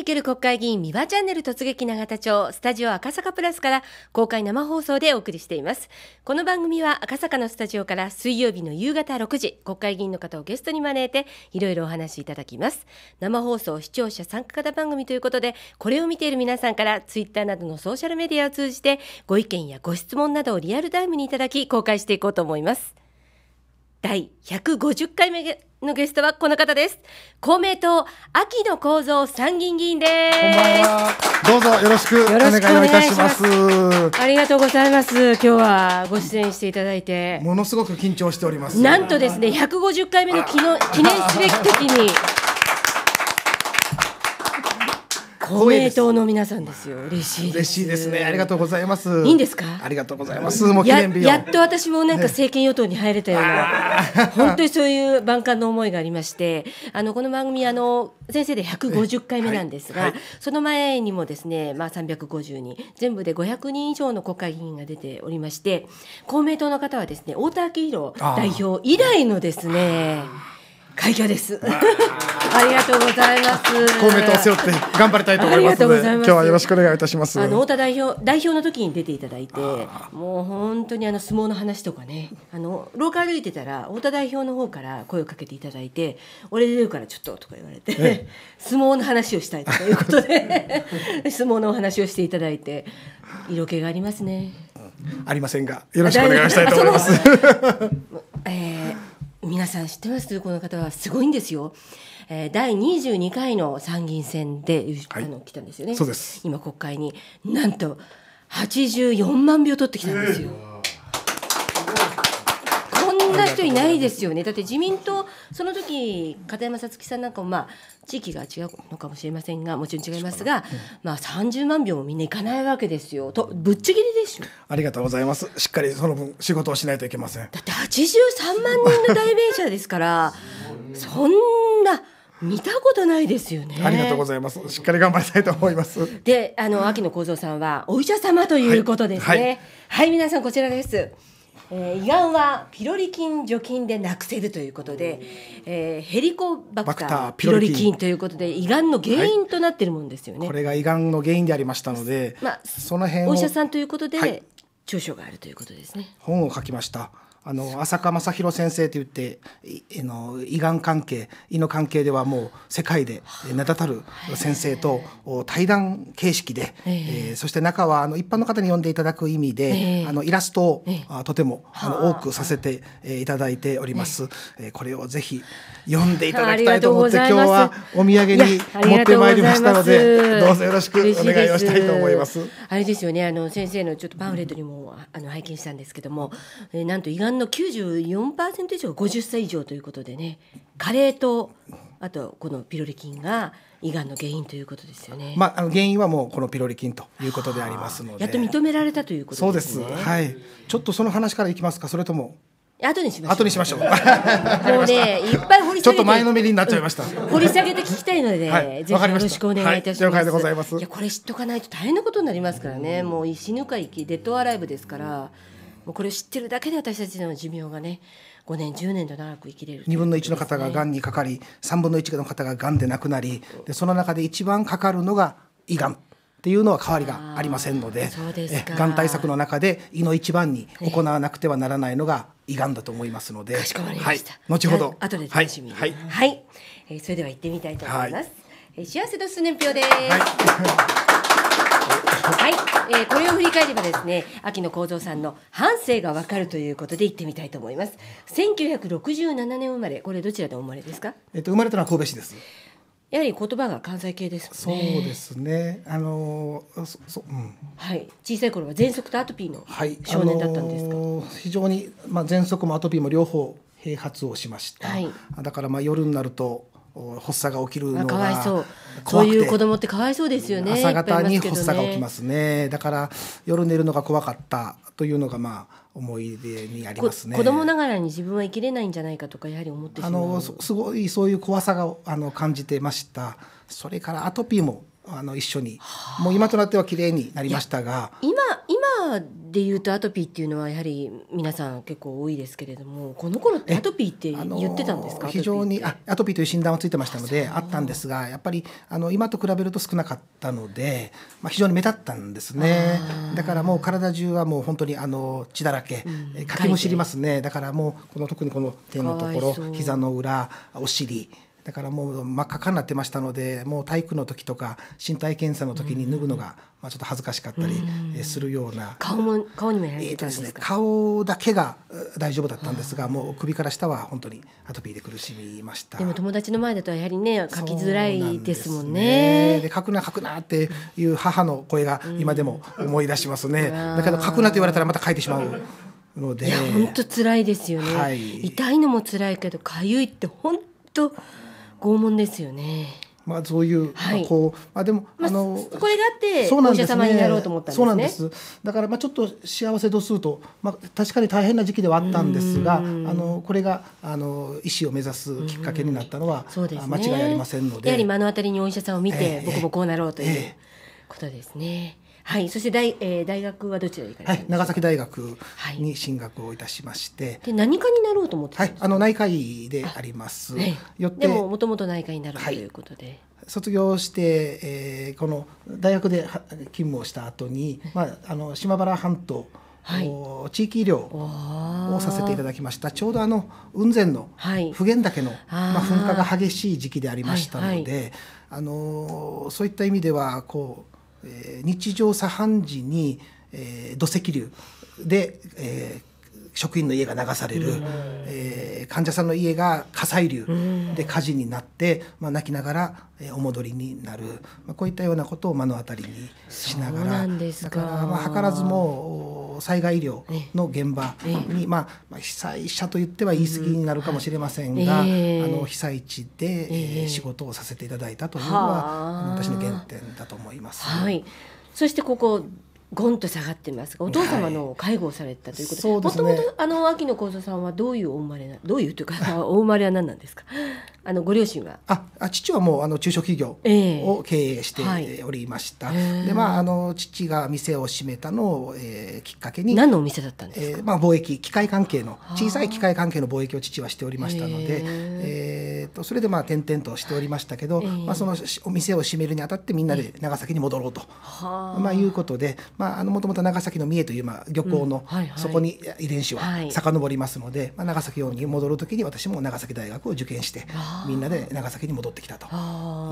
に行ける国会議員三輪チャンネル突撃永田町スタジオ赤坂プラスから公開生放送でお送りしていますこの番組は赤坂のスタジオから水曜日の夕方6時国会議員の方をゲストに招いていろいろお話いただきます生放送視聴者参加型番組ということでこれを見ている皆さんからツイッターなどのソーシャルメディアを通じてご意見やご質問などをリアルタイムにいただき公開していこうと思います第150回目のゲストはこの方です公明党秋野光三参議院議員ですどうぞよろしくお願いいたしますありがとうございます今日はご出演していただいてものすごく緊張しておりますなんとですね150回目の記念すべき時に公明党の皆さんですよ。嬉しい。嬉しいですね。ありがとうございます。いいんですか。ありがとうございます。もう記念日やっと私もなんか政権与党に入れたような、本当にそういう万感の思いがありまして、あのこの番組あの先生で150回目なんですが、はいはい、その前にもですね、まあ350人、全部で500人以上の国会議員が出ておりまして、公明党の方はですね、太田昭弘代表以来のですね。快挙です。ありがとうございます。公明党を背負って頑張りたいと思いますので、今日はよろしくお願いいたします。あの太田代表代表の時に出ていただいて、もう本当にあの相撲の話とかね、あの廊下歩いてたら太田代表の方から声をかけていただいて、俺出るからちょっととか言われて、相撲の話をしたいということで 相撲のお話をしていただいて、色気がありますね。ありませんが、よろしくお願いしたいと思います。えー皆さん知ってますこの方はすごいんですよ、えー、第22回の参議院選で、はい、あの来たんですよね今国会になんと84万票取ってきたんですよ、えー人いないですよねだって自民党その時片山さつきさんなんかもまあ地域が違うのかもしれませんがもちろん違いますが、うん、まあ30万票もみんないかないわけですよとぶっちぎりでしょありがとうございますしっかりその分仕事をしないといけませんだって83万人の代弁者ですからそんな見たことないですよね。ありがとうございます。しっかり頑張りたいと思います。で、あの秋野幸三さんはお医者様ということですね。はい、はいはい、皆さんこちらです。えー、胃がんはピロリ菌除菌でなくせるということで、えー、ヘリコバクターピロリ菌ということで胃がんの原因となっているもんですよね、はい、これが胃がんの原因でありましたので、まあ、その辺お医者さんということで、はい、著書があるということですね本を書きましたあの浅香正弘先生といっていの胃がん関係胃の関係ではもう世界で名だたる先生と対談形式で、えー、えー、そして中はあの一般の方に読んでいただく意味で、えー、あのイラストを、えー、とてもあの多くさせていただいております、えー、これをぜひ読んでいただきたいと思って今日はお土産に持ってまいりましたのでどうぞよろしくお願いをしたいと思いますあれですよねあの先生のちょっとパンフレットにも、あの拝見したんですけども、えー、なんと胃がん産の94%以上が50歳以上ということでね加齢とあとこのピロリ菌が胃がんの原因ということですよね。まあ、あの原因はもうこのピロリ菌ということでありますので。やっと認められたということですね。そうです。はい。ちょっとその話からいきますか、それとも。後にしましょう。後にしましょう。もうね、いっぱい掘り下げて。ちょっと前のめりになっちゃいました。掘り下げて聞きたいので、はい、ぜひよろしくお願いいたします。はい、了解でございます。いや、これ知っとかないと大変なことになりますからね。うもう死ぬか生き、デッドアライブですから。うこれを知ってるだけで私たちの寿命がね5年10年と長く生きれる、ね、2分の1の方ががんにかかり3分の1の方ががんで亡くなりでその中で一番かかるのが胃がん。っていうのは変わりがありませんのででがん対策の中で胃の一番に行わなくてはならないのが胃がんだと思いますので、かしこまりました、はい、後ほど後で楽しみはい、はいはい、えー、それでは行ってみたいと思います、はい、幸せ度数年表です、はいはい、えー、これを振り返ればですね秋野幸三さんの半生がわかるということで行ってみたいと思います1967年生まれこれどちらで生まれですかえっと生まれたのは神戸市ですやはり言葉が関西系ですもんね。そうですね。あのそそ、うん、はい。小さい頃は喘息とアトピーの少年だったんですか。はいあのー、非常にまあ喘息もアトピーも両方併発をしました。はい、だからまあ夜になると発作が起きるのが怖くそうそういう子供ってかわいそうですよね朝方に発作が起きますね、ね、だから夜寝るのが怖かったというのがまあ思い出にありますね子供ながらに自分は生きれないんじゃないかとかやはり思ってしまうあのすごいそういう怖さがあの感じてましたそれからアトピーもあの一緒に、もう今となっては綺麗になりましたが今今でいうとアトピーっていうのはやはり皆さん結構多いですけれどもこの頃ってアトピーって言ってたんですか、非常にあアトピーという診断はついてましたのであったんですがやっぱりあの今と比べると少なかったので、まあ、非常に目立ったんですねだからもう体中はもう本当にあの血だらけ、うん、かきむしりますねだからもうこの特にこの手のところ膝の裏お尻だからもう真っ赤かになってましたのでもう体育の時とか身体検査の時に脱ぐのが、まあ、ちょっと恥ずかしかったりするような、顔も顔にもやられてたんですか、えー、ね、顔だけが大丈夫だったんですが、もう首から下は本当にアトピーで苦しみましたでも友達の前だとやはりね書きづらいですもんねんで、ね、書くな書くなっていう母の声が今でも思い出しますね、だけど書くなって言われたらまた書いてしまう。のでいや本当らいですよね、はい、痛いのもらいけど痒いって本当拷問ですよね。まあ、そういう、はい、まあ、こう、まあ、でも、まあ、あの、これがあって、お医者様になろうと思ったんですね。そうなんです。だから、まあ、ちょっと幸せ度数と、まあ、確かに大変な時期ではあったんですが。あの、これが、あの、医師を目指すきっかけになったのは、そね、間違いありませんので。やはり目の当たりにお医者さんを見て、えー、僕もこうなろうということですね。えーはい、そして大,、えー、大学はどちらにはい、長崎大学に進学をいたしまして、はい、で何科になろうと思ってはい、あの内科医であります、ね、よってでももともと内科医になるということで、はい、卒業して、えー、この大学で勤務をした後に、まああの島原半島はい、地域医療をさせていただきましたちょうどあの雲仙の普賢岳の、はい、まあ、噴火が激しい時期でありましたので、はいはい、あのそういった意味ではこう日常茶飯事に、土石流で、職員の家が流される、うん、えー、患者さんの家が火砕流で火事になって、まあ、泣きながら、えー、お戻りになる、まあ、こういったようなことを目の当たりにしながらだから、まあ、図らずも災害医療の現場に、まあ、被災者と言っては言い過ぎになるかもしれませんが、うんあの被災地で、えー、仕事をさせていただいたというのは、私の原点だと思います。はいそしてここゴンと下がってますお父様の介護をされたということでもともとあの秋野幸三さんはどういうお生まれなどういうというかお生まれは何なんですかあのご両親はあ父はもうあの中小企業を経営しておりました、えーはい、でまああの父が店を閉めたのを、えー、きっかけに何のお店だったんですか、えー、まあ、貿易機械関係の小さい機械関係の貿易を父はしておりましたので、えー、えー、とそれでまあ転々としておりましたけど、まあ、そのお店を閉めるにあたってみんなで長崎に戻ろうと、まあ、いうことでまあ、あのもともと長崎の三重という、まあ、漁港の、そこに遺伝子は遡りますので、まあ、長崎に戻る時に私も長崎大学を受験してみんなで長崎に戻ってきたと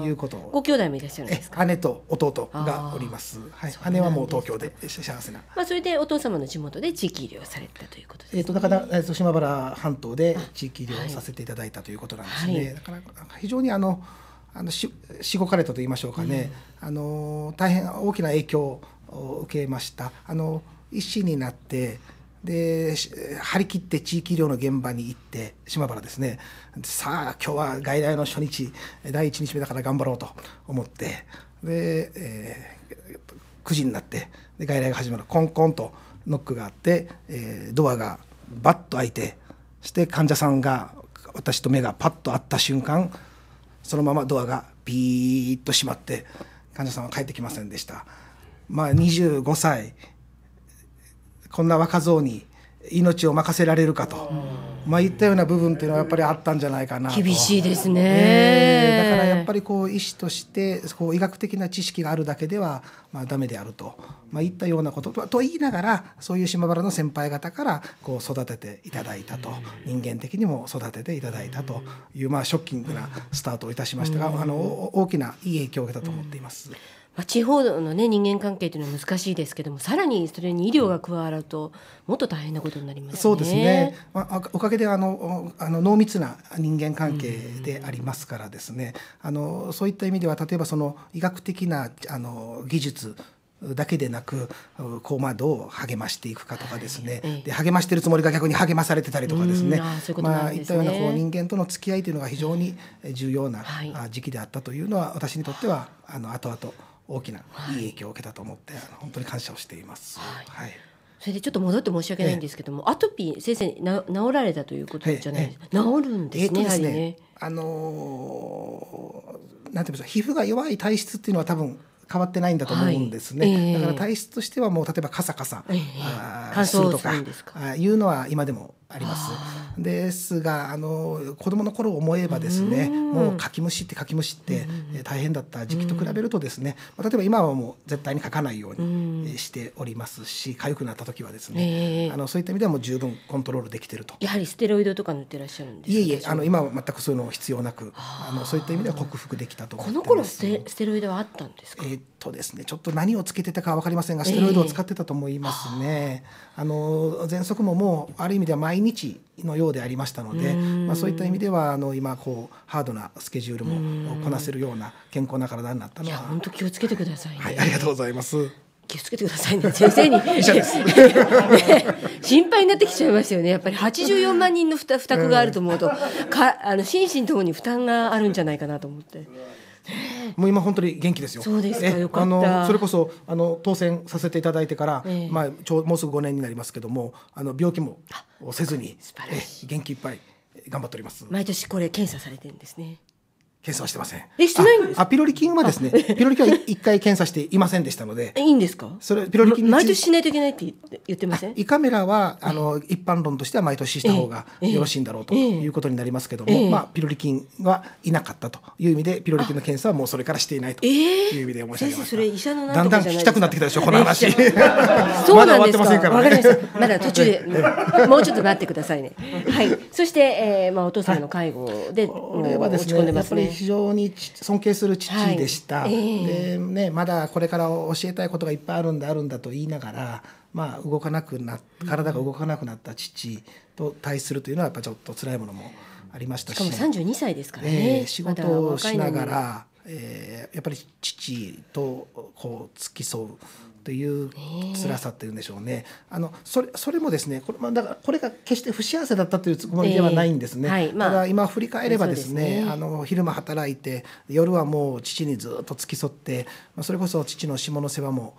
いうことご兄弟もいらっしゃるんですか姉と弟がおります,、はい、姉はもう東京で幸せな、まあ、それでお父様の地元で地域医療されたということです、ね、えー、とだから島原半島で地域医療をさせていただいたということなんですね、はいはい、だから非常にあのあのししごかれたと言いましょうかね、うん、あの大変大きな影響受けましたあの医師になってで張り切って地域医療の現場に行って島原ですねさあ今日は外来の初日第1日目だから頑張ろうと思ってで、えー、9時になってで外来が始まるコンコンとノックがあって、えー、ドアがバッと開いてそして患者さんが私と目がパッと合った瞬間そのままドアがピーッと閉まって患者さんは帰ってきませんでした。まあ、25歳こんな若造に命を任せられるかと、まあ、いったような部分というのはやっぱりあったんじゃないかな厳しいですね、えー、だからやっぱりこう医師としてこう医学的な知識があるだけではまあダメであると、まあ、いったようなことと言いながらそういう島原の先輩方からこう育てていただいたと人間的にも育てていただいたというまあショッキングなスタートをいたしましたがあの大きないい影響を受けたと思っています。うんまあ、地方の、ね、人間関係というのは難しいですけどもさらにそれに医療が加わるともっと大変なことになります、ね、そうですね、まあ、おかげであのあの濃密な人間関係でありますからですね、あのそういった意味では例えばその医学的なあの技術だけでなくこうまあどう励ましていくかとかですね、はい、で励ましてるつもりが逆に励まされてたりとかですねまあいったようなこう人間との付き合いというのが非常に重要な時期であったというのは私にとってはあの後々大きないい影響を受けたと思って、はい、本当に感謝をしています。はい、はいそれでちょっと戻って申し訳ないんですけども、ええ、アトピー先生な治られたということじゃない、え、治るんですね,、えー、ですねあのー、なんていうんでょう皮膚が弱い体質っていうのは多分変わってないんだと思うんですね、はいえー、だから体質としてはもう例えばカサカサ、えー、あ乾燥とかあいうのは今でもあります。ですがあの子供の頃思えばですね、うもうかきむしってかきむしって、うん、大変だった時期と比べるとですね、うん、例えば今はもう絶対に書かないようにしておりますし、痒くなった時はですね、えー、あのそういった意味ではもう十分コントロールできていると。やはりステロイドとか塗ってらっしゃるんですいえいえ、あの今は全くそういうの必要なく、あのそういった意味では克服できたとこの頃ステステロイドはあったんですか。えー、っとですね、ちょっと何をつけてたかわかりませんが、ステロイドを使ってたと思いますね。えー、あの喘息ももうある意味ではマ毎日のようでありましたので、まあ、そういった意味ではあの今こうハードなスケジュールもこなせるような健康な体になったのは本当気をつけてください、ね、はい、ありがとうございます。気をつけてくださいね先生に 心配になってきちゃいますよねやっぱり八十四万人のふた、負託があると思うと、かあの心身ともに負担があるんじゃないかなと思って。もう今本当に元気ですよ。そうですあのそれこそあの当選させていただいてから、まあちょうもうすぐ五年になりますけども、あの病気もせずに、え元気いっぱい。頑張っております毎年これ検査されてるんですね検査はしてません。え、してないんですあ、ピロリ菌はですね、ピロリ菌は一回検査していませんでしたので。いいんですかそれ、ピロリ菌毎年しないといけないって言ってません胃カメラは、あの、一般論としては毎年した方がよろしいんだろうということになりますけども、まあ、ピロリ菌はいなかったという意味で、ピロリ菌の検査はもうそれからしていないという意味で申し上げましそれ医者のだんだん聞きたくなってきたでしょ、この話。そうなんですね。わかりました。まだ途中で、もうちょっと待ってくださいね。はい。そして、えまあ、お父さんの介護で、落ち込んでますね。非常に尊敬する父でした、はいえー、でね、まだこれから教えたいことがいっぱいあるんだあるんだと言いながら、まあ、動かなくな体が動かなくなった父と対するというのはやっぱちょっと辛いものもありましたし、しかも32歳ですからね、えー、仕事をしながら、えー、やっぱり父とこう付き添う。という辛さっていうんでしょうね、えー、あのそれそれもですねこれ,、まあ、だからこれが決して不幸せだったというつもりではないんですね、えーはい、まあ、ただ今振り返ればですね、ね、あの昼間働いて夜はもう父にずっと付き添って、まあ、それこそ父の下の世話も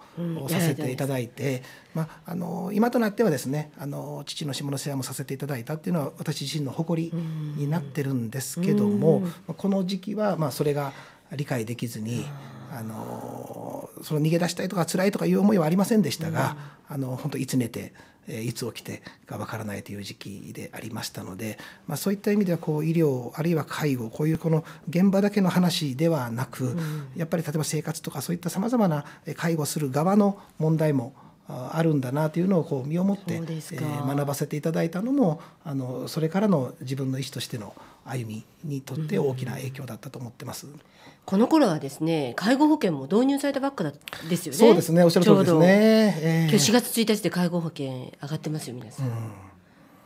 させていただいて、うんまあ、あの今となってはですねあの父の下の世話もさせていただいたっていうのは私自身の誇りになってるんですけども、この時期はまあそれが理解できずにあのその逃げ出したいとか辛いとかいう思いはありませんでしたが、うん、あの本当いつ寝て、えいつ起きてがわからないという時期でありましたので、まあ、そういった意味ではこう医療あるいは介護こういうこの現場だけの話ではなく、うん、やっぱり例えば生活とかそういったさまざまな介護する側の問題もあるんだなというのをこう身をもって、えー、学ばせていただいたのもあのそれからの自分の意思としての歩みにとって大きな影響だったと思ってます。うん、この頃はですね介護保険も導入されたばっかですよね。そうですねおっしゃる通りですね。えー、今日4月1日で介護保険上がってますよ皆さん、うん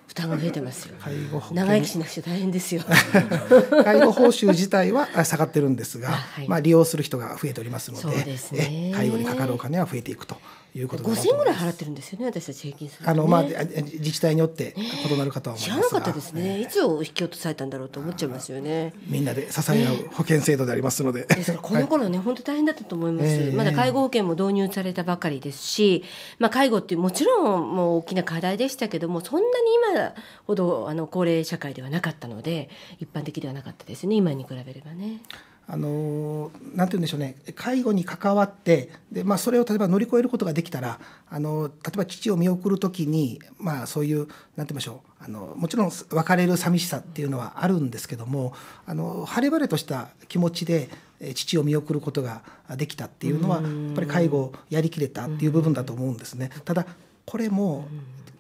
負担が増えてますよ。介護保険長生きしなくちゃ大変ですよ。介護報酬自体は下がってるんですが、はい、まあ利用する人が増えておりますので、でね、介護にかかるお金は増えていくということ五千ぐらい払ってるんですよね、私たち平均する、ね、あのまあ自治体によって異なる方は知らなかったですね。いつを引き落とされたんだろうと思っちゃいますよね。みんなで支え合う保険制度でありますので。ですからこの頃ね、本当大変だったと思います。まだ介護保険も導入されたばかりですし、まあ介護ってもちろんもう大きな課題でしたけども、そんなに今ほどあの高齢社会ではなかったので、一般的ではなかったですね、今に比べればね。あのなんて言うんでしょうね介護に関わってで、まあ、それを例えば乗り越えることができたらあの例えば父を見送る時に、まあ、そういうなんて言いましょうあのもちろん別れる寂しさっていうのはあるんですけどもあの晴れ晴れとした気持ちで父を見送ることができたっていうのはやっぱり介護をやりきれたっていう部分だと思うんですね。ただこれも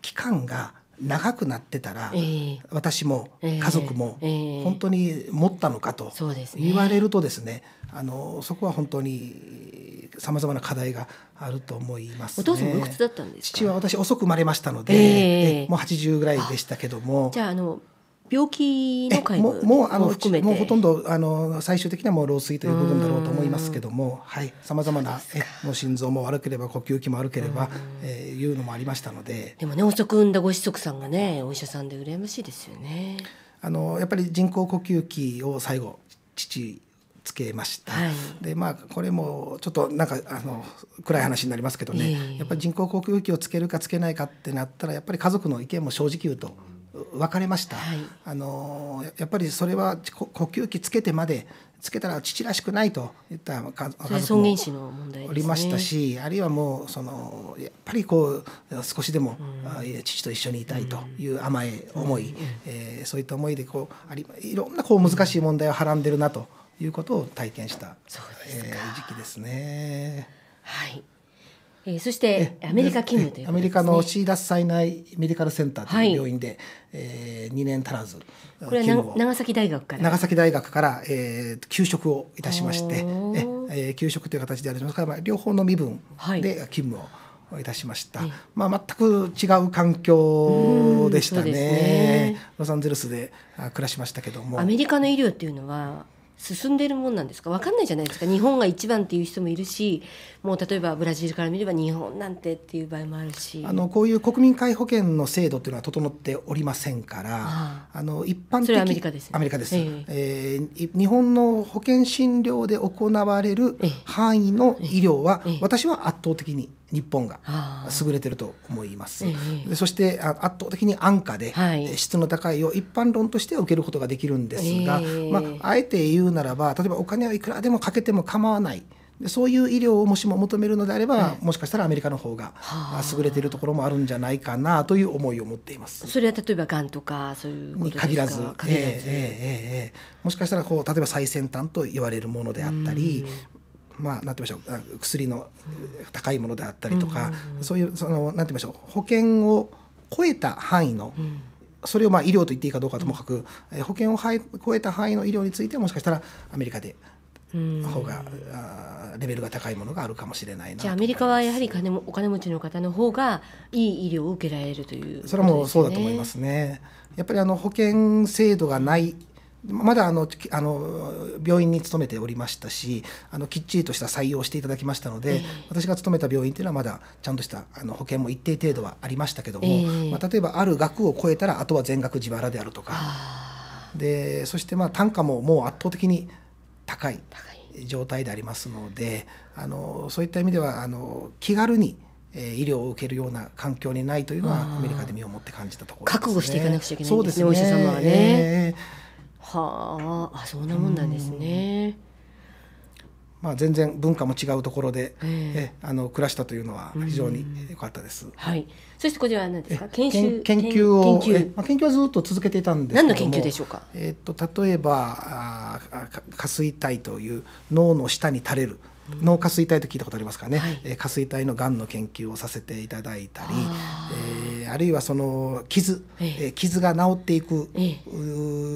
期間が長くなってたら、えー、私も家族も本当に持ったのかと言われるとですねえー、すねあのそこは本当にさまざまな課題があると思います、ね、お父さんおいくつだったんです父は私遅く生まれましたので、えー、もう80ぐらいでしたけどもじゃあの病気の介護もうあの含めもうほとんどあの最終的にはもう老衰という部分だろうと思いますけどもさまざまなえもう心臓も悪ければ呼吸器も悪ければ、えー、いうのもありましたのででもね遅く産んだご子息さんがねお医者さんで羨ましいですよねあのやっぱり人工呼吸器を最後父つけました、はい、でまあこれもちょっとなんかあの暗い話になりますけどね、やっぱり人工呼吸器をつけるかつけないかってなったらやっぱり家族の意見も正直言うと。分かれました、はい、あのやっぱりそれは呼吸器つけてまでつけたら父らしくないといった家族もおりましたし、ね、あるいはもうそのやっぱりこう少しでも、うん、父と一緒にいたいという甘い思い、うん、えー、そういった思いでこうありいろんなこう難しい問題をはらんでるなということを体験した、えー、時期ですね。はいえー、そしてアメリカ勤務という、ね、アメリカのシーラス災害メディカルセンターという病院で、はい、えー、2年足らずこれは長崎大学から長崎大学から、えー、休職をいたしまして、えー、休職という形でありますが、まあ、両方の身分で勤務を、いたしました、はい、まあ、全く違う環境でしたね、ね、ロサンゼルスで暮らしましたけどもアメリカの医療っていうのは進んでいるもんなんですか分かんないじゃないですか日本が一番っていう人もいるしもう例えばブラジルから見れば日本なんてっていう場合もあるしあのこういう国民皆保険の制度というのは整っておりませんからあの一般的アメリカです、ね、アメリカです、えー、えー、日本の保険診療で行われる範囲の医療は、私は圧倒的に、日本が優れてると思います、でそして圧倒的に安価で、はい、質の高いを一般論としては受けることができるんですが、まあ、あえて言うならば例えばお金はいくらでもかけても構わない。そういう医療をもしも求めるのであれば、もしかしたらアメリカの方が優れているところもあるんじゃないかなという思いを持っています。それは例えばがんとかそういうに限らず、えーえーえー、もしかしたらこう例えば最先端と言われるものであったり、まあ、なんて言いましょう薬の高いものであったりとか、そういうそのなんて言いましょう保険を超えた範囲の、それをまあ医療と言っていいかどうかともかく、うん、保険を超えた範囲の医療についてもしかしたらアメリカで方が、うん、レベルが高いものがあるかもしれないなじゃあアメリカはやはり金もお金持ちの方の方がいい医療を受けられるという、ね、それはもうそうだと思いますね。やっぱりあの保険制度がないまだあのあの病院に勤めておりましたしあのきっちりとした採用をしていただきましたので、えー、私が勤めた病院というのはまだちゃんとしたあの保険も一定程度はありましたけども、えー、まあ、例えばある額を超えたらあとは全額自腹であるとかでそしてまあ単価ももう圧倒的に高い状態でありますのであのそういった意味ではあの気軽に医療を受けるような環境にないというのはアメリカで身をもって感じたところ、ね、覚悟していかなくちゃいけないですね、ね、お医者様はね。えーはあそんなもんなんですね。まあ、全然文化も違うところで、えー、えあの暮らしたというのは非常に良かったです、はい、そしてこちらは何ですか研究研究を研究,、まあ、研究はずっと続けていたんです何の研究でしょうか、えーと、例えばあ下垂体という脳の下に垂れる脳下垂体と聞いたことありますかね、はい、下垂体のがんの研究をさせていただいたり、えーー、あるいはその傷、えー、傷が治っていく、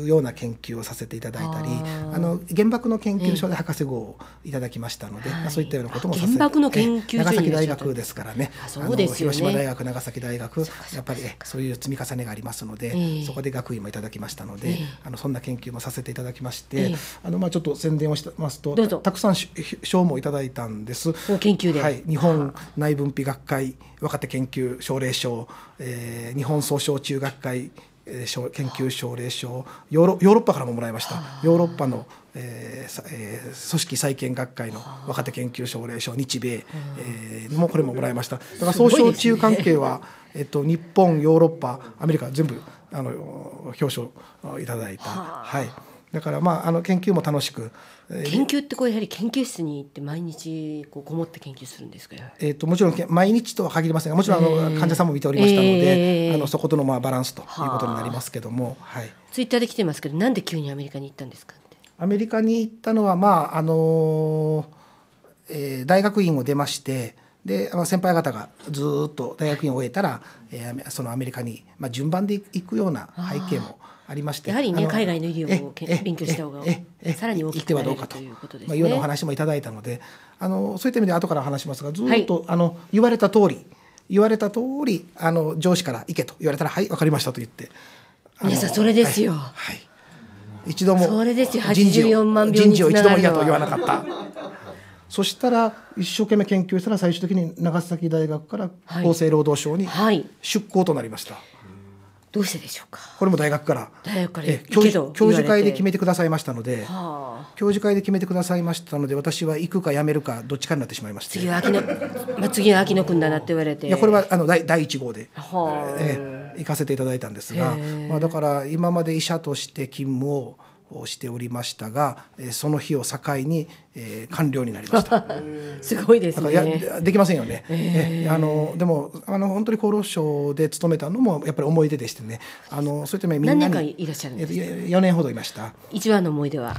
ような研究をさせていただいたりあの原爆の研究所で博士号をいただきましたので、まあ、そういったようなこともさせて長崎大学ですからねそうです、ね、広島大学長崎大学やっぱりそういう積み重ねがありますので、そこで学位もいただきましたので、あのそんな研究もさせていただきまして、あのまあちょっと宣伝をしてますとたくさん賞もいただいたんです。研究で、はい、日本内分泌学会若手研究奨励賞、えー、日本総小中学会研究奨励賞ヨーロヨーロッパからももらいましたヨーロッパの、えーえー、組織再建学会の若手研究奨励賞日米、えー、もこれももらいましただから総小中関係は、えっと、日本ヨーロッパアメリカ全部あの表彰いただいた。はいだからまああの研究も楽しく、研究ってこうやはり研究室に行って毎日こうこもって研究するんですか、えーと、もちろん毎日とは限りませんがもちろんあの患者さんも見ておりましたので、えー、あのそことのまあバランスということになりますけども、はい、ツイッターで来てますけどなんで急にアメリカに行ったんですかアメリカに行ったのは、まああのえー、大学院を出ましてで先輩方がずっと大学院を終えたら、えー、そのアメリカに、まあ、順番で行くような背景も。あありましてやはりね海外の医療を勉強した方がさらに大きくなれるということですね。まあ、いうようなお話もいただいたのであのそういった意味で後から話しますがずっと、はい、あの言われた通り言われた通りあの上司から行けと言われたらはい分かりましたと言って皆さんそれですよ。はい、はい、一度もそれですよ84万人事を一度も嫌と言わなかった。そしたら一生懸命研究したら最終的に長崎大学から厚生労働省に出向となりました。はいどうしてでしょうかこれも大学から大学から教授教授会で決めてくださいましたので、はあ、教授会で決めてくださいましたので私は行くか辞めるかどっちかになってしまいまして次は秋野、まあ、次は秋野君だなって言われていやこれはあの第第1号で、はあ、え行かせていただいたんですが、まあ、だから今まで医者として勤務ををしておりましたが、その日を境に、えー、完了になりました。すごいですね。できませんよね。えー、あのでもあの本当に厚労省で勤めたのもやっぱり思い出でしてね、あのそういった面みんなにいらっしゃるんです四年ほどいました。一番の思い出は。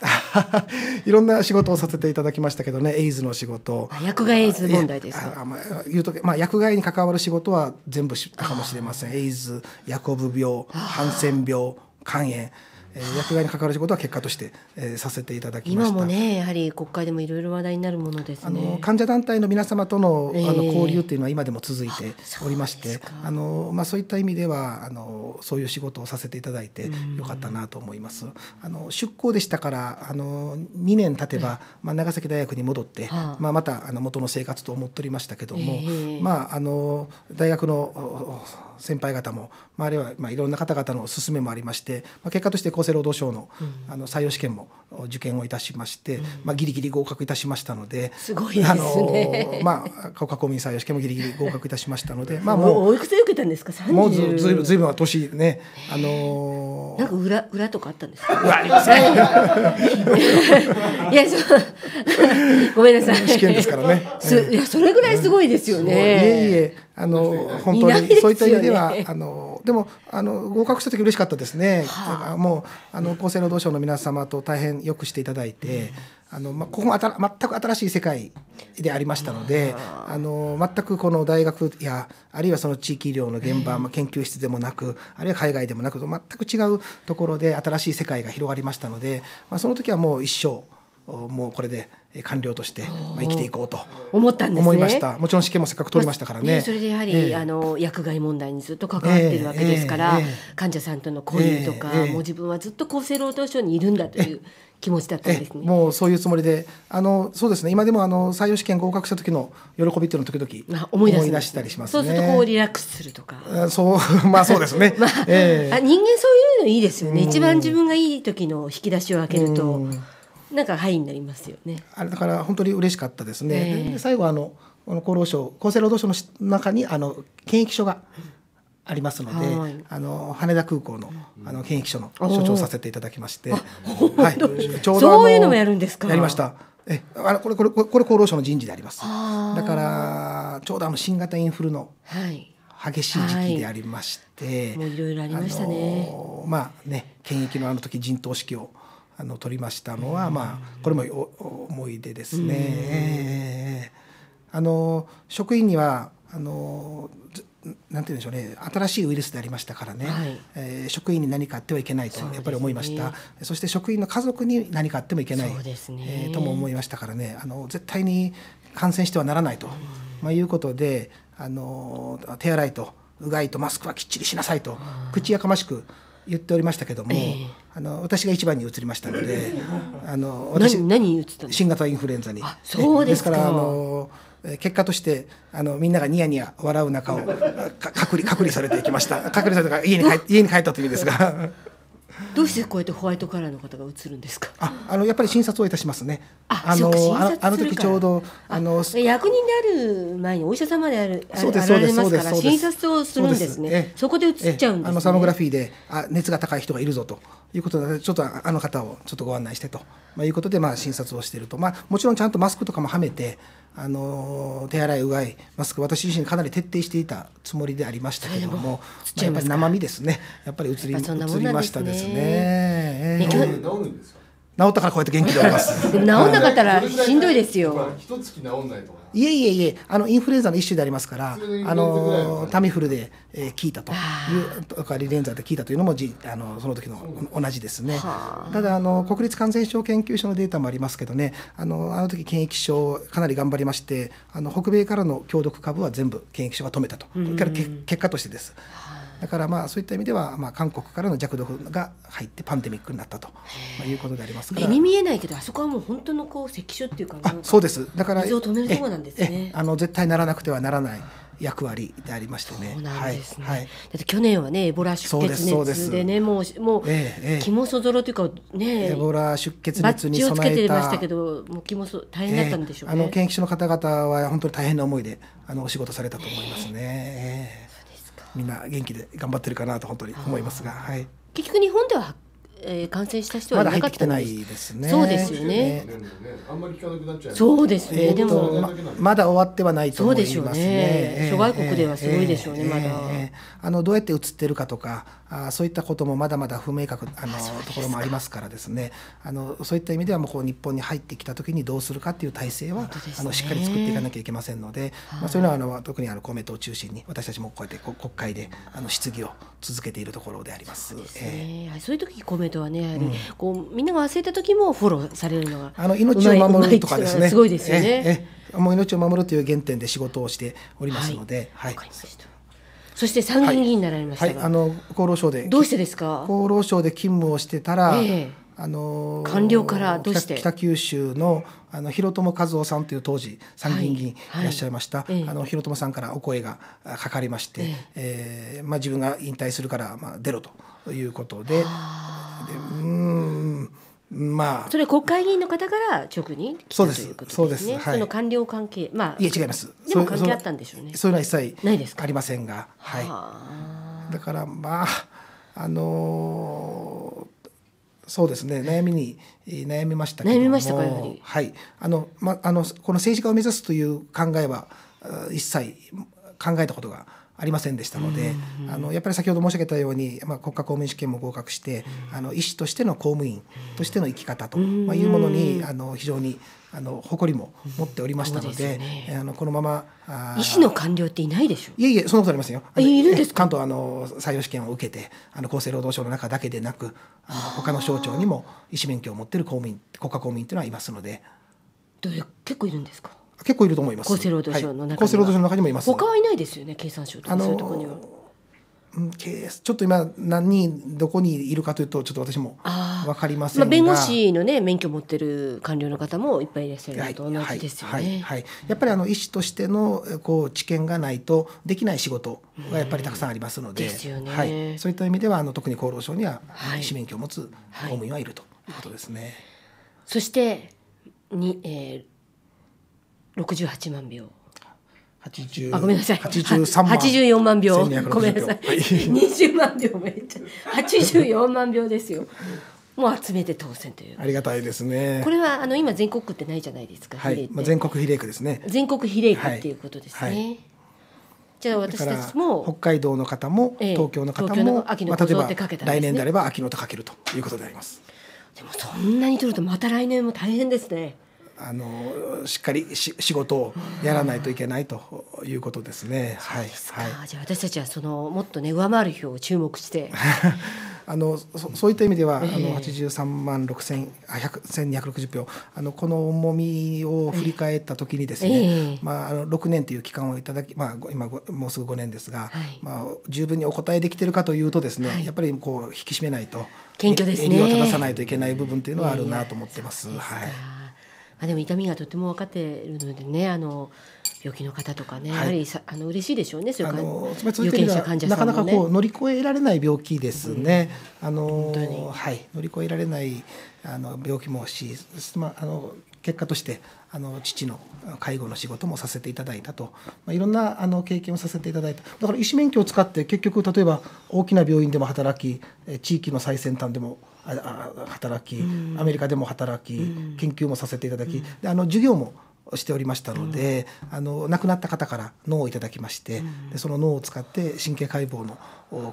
いろんな仕事をさせていただきましたけどね、エイズの仕事。薬害エイズ問題ですか。あまあ、言うと、まあ、薬害に関わる仕事は全部かもしれません。エイズ、ヤコブ病、ハンセン病、肝炎。えー、薬害に関わる仕事は結果として、えー、させていただきました今もねやはり国会でもいろいろ話題になるものです、ね、あの患者団体の皆様との,、あの交流というのは今でも続いておりまして、えー、あのまあ、そういった意味ではあのそういう仕事をさせていただいてよかったなと思います。あの出向でしたからあの2年経てば、まあ、長崎大学に戻って、はあ、まあ、またあの元の生活と思っておりましたけども、えー、まあ、あの大学の先輩方もまあ、あるいはまあいろんな方々の勧めもありまして、まあ、結果として厚生労働省の,、あの採用試験も受験をいたしまして、まあ、ギリギリ合格いたしましたので、すごいですねあの、まあ、国家公務員採用試験もギリギリ合格いたしましたので、まあ、もうおいくつ受けたんですかもうずいぶんずいぶん年ね、あのなんか裏裏とかあったんですかありません いやそう ごめんなさい試験ですからね、いやそれぐらいすごいですよね、いえいえあの本当にそういった意味ではあのでもあの合格した時嬉しかったですね、はあ、もうあの厚生労働省の皆様と大変よくしていただいて、あのま、ここも全く新しい世界でありましたので、あの全くこの大学やあるいはその地域医療の現場、ま、研究室でもなくあるいは海外でもなく全く違うところで新しい世界が広がりましたので、まあ、その時はもう一生もうこれで官僚として生きていこうと思ったんです、ね、思いましたもちろん試験もせっかく取りましたからねまあそれでやはり、えー、あの薬害問題にずっと関わってるわけですから、えーえー、患者さんとの交流とか、もう自分はずっと厚生労働省にいるんだという。気持ちだったんですね。もうそういうつもりで、あのそうですね。今でもあの採用試験合格した時の喜びっていうのを時々思い出したりします、ね、そうするとこうリラックスするとか。そう、まあそうですね。まあ、えー、あ人間そういうのいいですよね。一番自分がいい時の引き出しを開けると。なんかはいになりますよね。あれだから本当に嬉しかったですね。えー、最後あのこの厚労省厚生労働省の中にあの検疫所がありますので、はい、あの羽田空港のあの検疫所の所長させていただきまして、はい、ちょうどそういうのもやるんですか。やりました。えあれこれこれこれ厚労省の人事であります。だからちょうどあの新型インフルの激しい時期でありまして、はい、もういろいろありましたね。あまあね検疫のあの時陣頭指揮をあの撮りましたのは、まあ、これも思い出ですね。あの職員にはあのなんて言うんでしょうね新しいウイルスでありましたからね、はい、えー、職員に何かあってはいけないとやっぱり思いました、ね、そして職員の家族に何かあってもいけない、ねえー、とも思いましたからねあの絶対に感染してはならないと、うん、まあ、いうことであの手洗いとうがいとマスクはきっちりしなさいと、口やかましく言っておりましたけども、えー、あの私が一番に移りましたので、あの私何移った新型インフルエンザに。そうですか。ですからあの結果としてあのみんながニヤニヤ笑う中を隔離隔離されていきました。隔離されたから家に帰家に帰ったという意味ですが。どうしてこうやってホワイトカラーの方が映るんですか。あ、あのやっぱり診察をいたしますね。あ、あのあの時ちょうどあの役人である前にお医者様であるそうですそうですそう診察をするんですね。そこで映っちゃうんです、ね。あのサモグラフィーであ熱が高い人がいるぞということでちょっとあの方をちょっとご案内してとまあいうことでまあ診察をしているとまあもちろんちゃんとマスクとかもはめて。あの手洗いうがいマスク私自身かなり徹底していたつもりでありましたけれども、まあ、やっぱり生身ですねやっぱり移り,、ね、移りましたですね。治るんですか治ったからこうやって元気でおります。治んなかったらしんどいですよ。一月治んないといえいえいえあのインフルエンザの一種でありますからあのタミフルで、えー、聞いたというとかリレンザで聞いたというのもじあのその時の同じですねただあの国立感染症研究所のデータもありますけどねあのあの時検疫所、かなり頑張りましてあの北米からの強毒株は全部検疫所が止めたと、うん、から結果としてですだからまあそういった意味では、まあ、韓国からの弱毒が入ってパンデミックになったとまあ、いうことでありますから目に見えないけどあそこはもう本当のこう関所っていうかあそうですだから水を止めるとこなんですねあの絶対ならなくてはならない役割でありましてね。そうなんですね。はい、だって去年はねエボラ出血熱でねもうもう、ええ、ええ、肝そぞろというかねエボラ出血熱に備えた。バをつけてましたけどもう肝そ大変だったんでしょうね。え、あの検疫所の方々は本当に大変な思いであのお仕事されたと思いますね。ええみんな元気で頑張ってるかなと本当に思いますが、はい、結局日本ではえー、感染した人はまだ入ってきてないですね。そうですよね。あんまり聞かなくなっちゃう。そうですね。でもままだ終わってはないと思いますね。諸外国ではすごいでしょうね。まだ。あのどうやって移ってるかとか、あそういったこともまだまだ不明確あのところもありますからですねあのそういった意味ではもうこう日本に入ってきた時にどうするかっていう体制は、ね、あのしっかり作っていかなきゃいけませんので、はい、まあ、そういうのはあの特にあの公明党を中心に私たちもこうやって国会であの質疑を続けているところであります。そう、ね、えー、そういう時公明党はね、うん、こうみんなが忘れた時もフォローされるのがあの命を守るとかですね。す ごいですよね。もう命を守るという原点で仕事をしておりますので、はい。はいそして参議院議員になられましたはい、あの厚労省でどうしてですか厚労省で勤務をしてたら、えーあの官僚からどうして北九州のあの広友和夫さんという当時参議院議員いらっしゃいました、はいはいあの広友さんからお声がかかりまして、ええー、まあ、自分が引退するから、まあ、出ろということででうんまあ、それ国会議員の方から直に来たということですね。そはい、その官僚関係、まあ、いや違います。でも関係あったんでしょうね。そういうのは一切ないですかありませんが、はい。だからまああのー、そうですね悩みに悩みましたけども、悩みましたはい。あのまあのこの政治家を目指すという考えは一切考えたことがありませんでしたので、あのやっぱり先ほど申し上げたように、まあ、国家公務員試験も合格して、あの医師としての公務員としての生き方というものに、あの非常にあの誇りも持っておりましたので、ね、あのこのまま医師の官僚っていないでしょ。いえいえそんなことありますよ。いるんです関東あの採用試験を受けて、あの厚生労働省の中だけでなく、あの他の省庁にも医師免許を持っている公務員、国家公務員というのはいますので。どれ結構いるんですか。結構いると思います。厚生労働省の中に、はい、省の中にもいます、他はいないですよね、経産省とか、あのそういうところには。ちょっと今何人どこにいるかというとちょっと私も分かりませんが、まあ、弁護士の、ね、免許持ってる官僚の方もいっぱいいらっしゃるのと同じですよね。はいはい、はい、やっぱりあの医師としてのこう知見がないとできない仕事がやっぱりたくさんありますので、うんね、はい、そういった意味ではあの特に厚労省には医師免許を持つ公務員はいるということですね。そしてに、えー六十八万票八十。あごめんなさい83万84万票ごめんなさい20万票めっちゃ84万票ですよもう集めて当選というありがたいですねこれはあの今全国区ってないじゃないですか、はい、まあ、全国比例区ですね全国比例区っていうことですね、はいはいじゃあ私たちも北海道の方も東京の方も、ええ、まあ、例えば来年であれば秋のとかけるということであります。でもそんなに取るとまた来年も大変ですね。あのしっかりし仕事をやらないといけないということですね。はい、はい、じゃあ私たちはそのもっとね上回る票を注目して あのそそういった意味では、えー、あの83万6千あ百1260票あのこの重みを振り返った時にですね、えー、まあ、あの6年という期間をいただき、まあ、今もうすぐ5年ですが、はい、まあ、十分にお答えできてるかというとですね、はい、やっぱりこう引き締めないと謙虚ですね襟を正さないといけない部分というのはあるなと思ってます。えー、はいあでも痛みがとても分かっているのでねあの病気の方とかね、はい、やはりさあの嬉しいでしょうね、そういう感じ、有権者患者さん、ね、なかなかこう乗り越えられない病気ですね。うん、あのはい乗り越えられないあの病気もし、まああの結果としてあの父の介護の仕事もさせていただいたと、まあ、いろんなあの経験をさせていただいただから医師免許を使って結局例えば大きな病院でも働き地域の最先端でも働き、アメリカでも働き、研究もさせていただき、あの授業もしておりましたので、あの亡くなった方から脳をいただきまして、でその脳を使って神経解剖の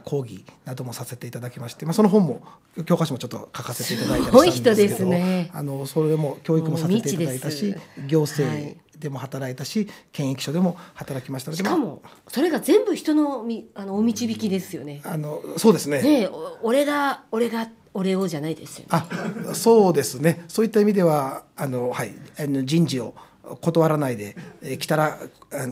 講義などもさせていただきまして、まあ、その本も教科書もちょっと書かせていただいたりしたんですけど、ね、あのそれも教育もさせていただいたし行政、でも働いたし検疫所でも働きましたしかもそれが全部人のみあのお導きですよね。あのそうですねね俺だ俺がお礼をじゃないですよ、ね、あそうですねそういった意味ではあの、はい、あの人事を断らないで、え来たら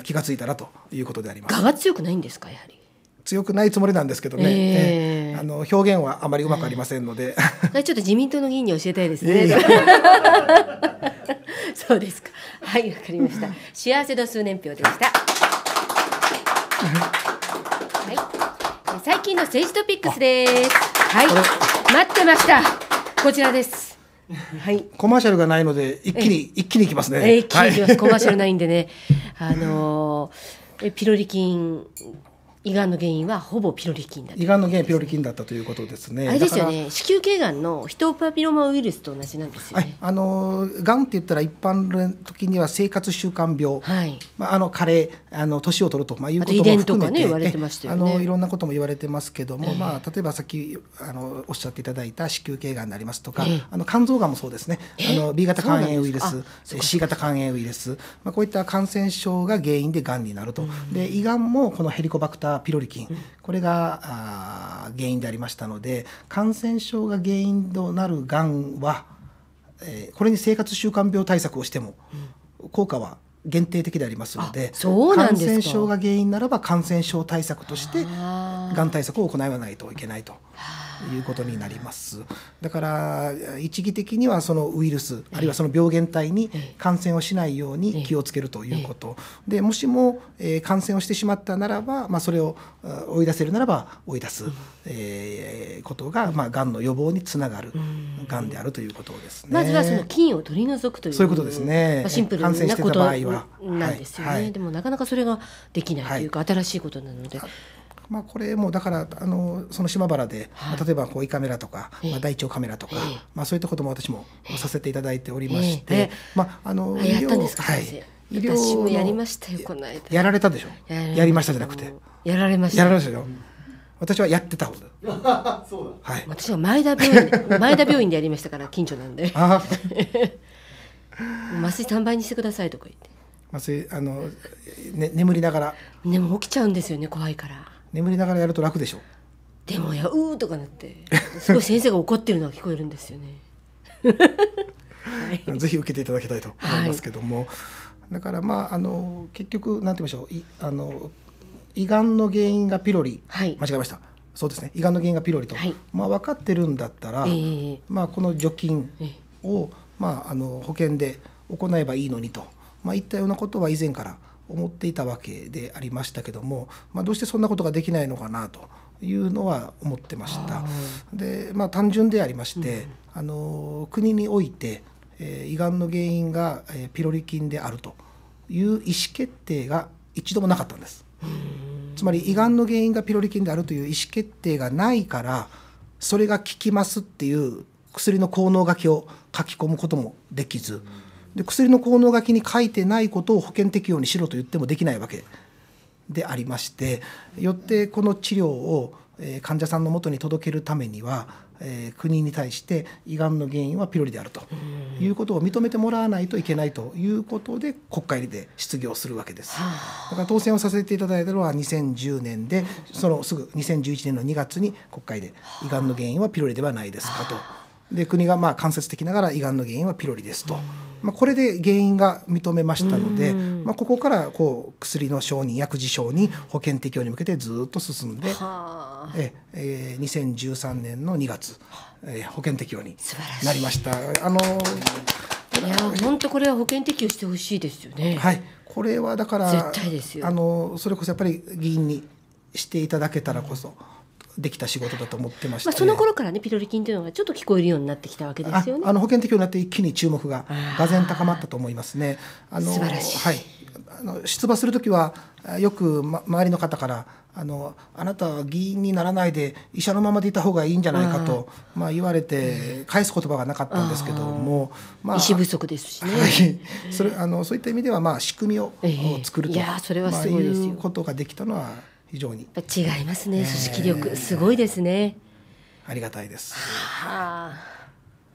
気が付いたらということでありますが強くないんですかやはり強くないつもりなんですけどね、えーえー、あの表現はあまりうまくありませんので、はい、ちょっと自民党の議員に教えたいですね、えー、そうですかはいわかりました幸せ度数年表でしたはい、最近の政治トピックスですはい待ってましたこちらですはい、コマーシャルがないので一気に一気にいきますね、一気にいきます、はい、コマーシャルないんでねあのー、ピロリ菌胃がんの原因はほぼピロリ菌だ、ね、胃がんの原因ピロリ菌だったということですね。あれですよね。子宮頸がんのヒトパピロマウイルスと同じなんですよね。あのがんって言ったら一般の時には生活習慣病、はい、まああの加齢、あの年を取るとまあいうことも含めて、ね、言われてましたよね。あのいろんなことも言われてますけども、えー、まあ例えばさっきあのおっしゃっていただいた子宮頸がんになりますとか、えー、あの肝臓がんもそうですね。えー、あの B 型肝炎ウイルス、C 型肝炎ウイルス、まあこういった感染症が原因でがんになると。うん、で胃がんもこのヘリコバクターピロリ菌、これがあ原因でありましたので感染症が原因となるがんは、えー、これに生活習慣病対策をしても効果は限定的でありますので感染症が原因ならば感染症対策としてがん対策を行わないといけないと。いうことになります。だから一義的にはそのウイルスあるいはその病原体に感染をしないように気をつけるということでもしも、えー、感染をしてしまったならば、まあ、それを追い出せるならば追い出す、えー、ことが、まあ、がんの予防につながるがんであるということですね。まずはその菌を取り除くというそういうことですね、まあ、シンプルなことなんですよね、はいはい、でもなかなかそれができないというか、はい、新しいことなので。まあ、これもだからあのその島原で、はい、例えばこう胃カメラとか、まあ、大腸カメラとか、まあ、そういったことも私もさせていただいておりまして、まあ、あの医療はい医療私もやりましたよこの間やられたでしょやりましたじゃなくてやられましたやられましたよ、私はやってた方だ。そうだ。はい。私は前田病院、前田病院でやりましたから、近所なんで。麻酔三倍にしてくださいとか言って。麻酔、あの、ね、眠りながら。でも起きちゃうんですよね、怖いから。眠りながらやると楽でしょうでもやうーとかなってすごい先生が怒ってるのが聞こえるんですよね。ぜひ受けていただきたいと思いますけども、はい、だからまああの結局なんて言いましょういあの胃がんの原因がピロリ、はい、間違えましたそうですね胃がんの原因がピロリと、はい、まあ、分かってるんだったら、えー、まあ、この除菌を、えー、まあ、あの保険で行えばいいのにと、まあ、言ったようなことは以前から思っていたわけでありましたけども、まあ、どうしてそんなことができないのかなというのは思ってました。でまあ、単純でありまして、うん、あの国において、え胃がんの原因が、えピロリ菌であるという意思決定が一度もなかったんです。つまり胃がんの原因がピロリ菌であるという意思決定がないからそれが効きますっていう薬の効能書きを書き込むこともできず。うで薬の効能書きに書いてないことを保険適用にしろと言ってもできないわけでありましてよってこの治療を患者さんのもとに届けるためには国に対して胃がんの原因はピロリであるということを認めてもらわないといけないということで国会で失業するわけですだから当選をさせていただいたのは2010年でそのすぐ2011年の2月に国会で胃がんの原因はピロリではないですかとで国がまあ間接的ながら胃がんの原因はピロリですと。まあ、これで原因が認めましたので、まあ、ここからこう薬の承認薬事承認保険適用に向けてずっと進んで、ええー、2013年の2月、えー、保険適用になりました。あのいや本当これは保険適用してほしいですよね。はい、これはだからあのそれこそやっぱり議員にしていただけたらこそ。できた仕事だと思ってましまあ、その頃からねピロリ菌というのがちょっと聞こえるようになってきたわけですよねあの保険適用になって一気に注目ががぜ高まったと思いますねあの素晴らしい、はい、あの出馬する時はよく、ま、周りの方からあのあなたは議員にならないで医者のままでいた方がいいんじゃないかとまあ、言われて返す言葉がなかったんですけども、まあ、医師不足ですしね、はい、それあのそういった意味では、まあ、仕組みを作ると、いやそれはすごいですまあ、いうことができたのは非常に違いますね、組織力すごいですねありがたいです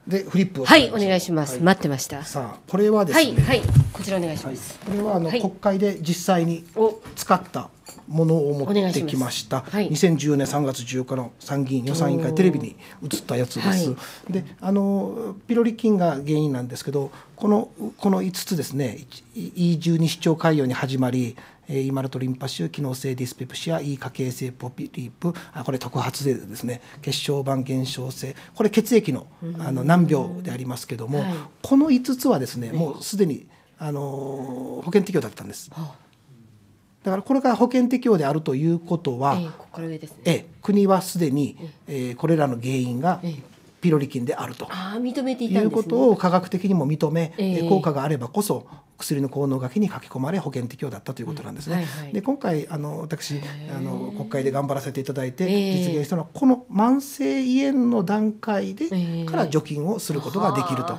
でフリップはいお願いします、はい、待ってましたさあこれはですね、はい、はい、こちらお願いします、はい、これはあの、国会で実際に使ったものを持ってきましたま2010年3月14日の参議院予算委員会テレビに映ったやつです、であのピロリ菌が原因なんですけどこのこの5つですね E12 市長会議に始まり今だとリンパ腫機能性ディスペプシア E 家系性ポピリープあこれ特発性ですね血小板減少性これ血液のあの難病でありますけども、この5つはですねもうすでにあの保険適用だったんです。だからこれが保険適用であるということは、え国はすでに、えこれらの原因がピロリ菌であると認めていた、ね、いうことを科学的にも認め、えー、効果があればこそ薬の効能書きに書き込まれ保険適用だったということなんですね。うんはいはい、で今回あの私あの国会で頑張らせていただいて実現したのは、この慢性胃炎の段階でから除菌をすることができると。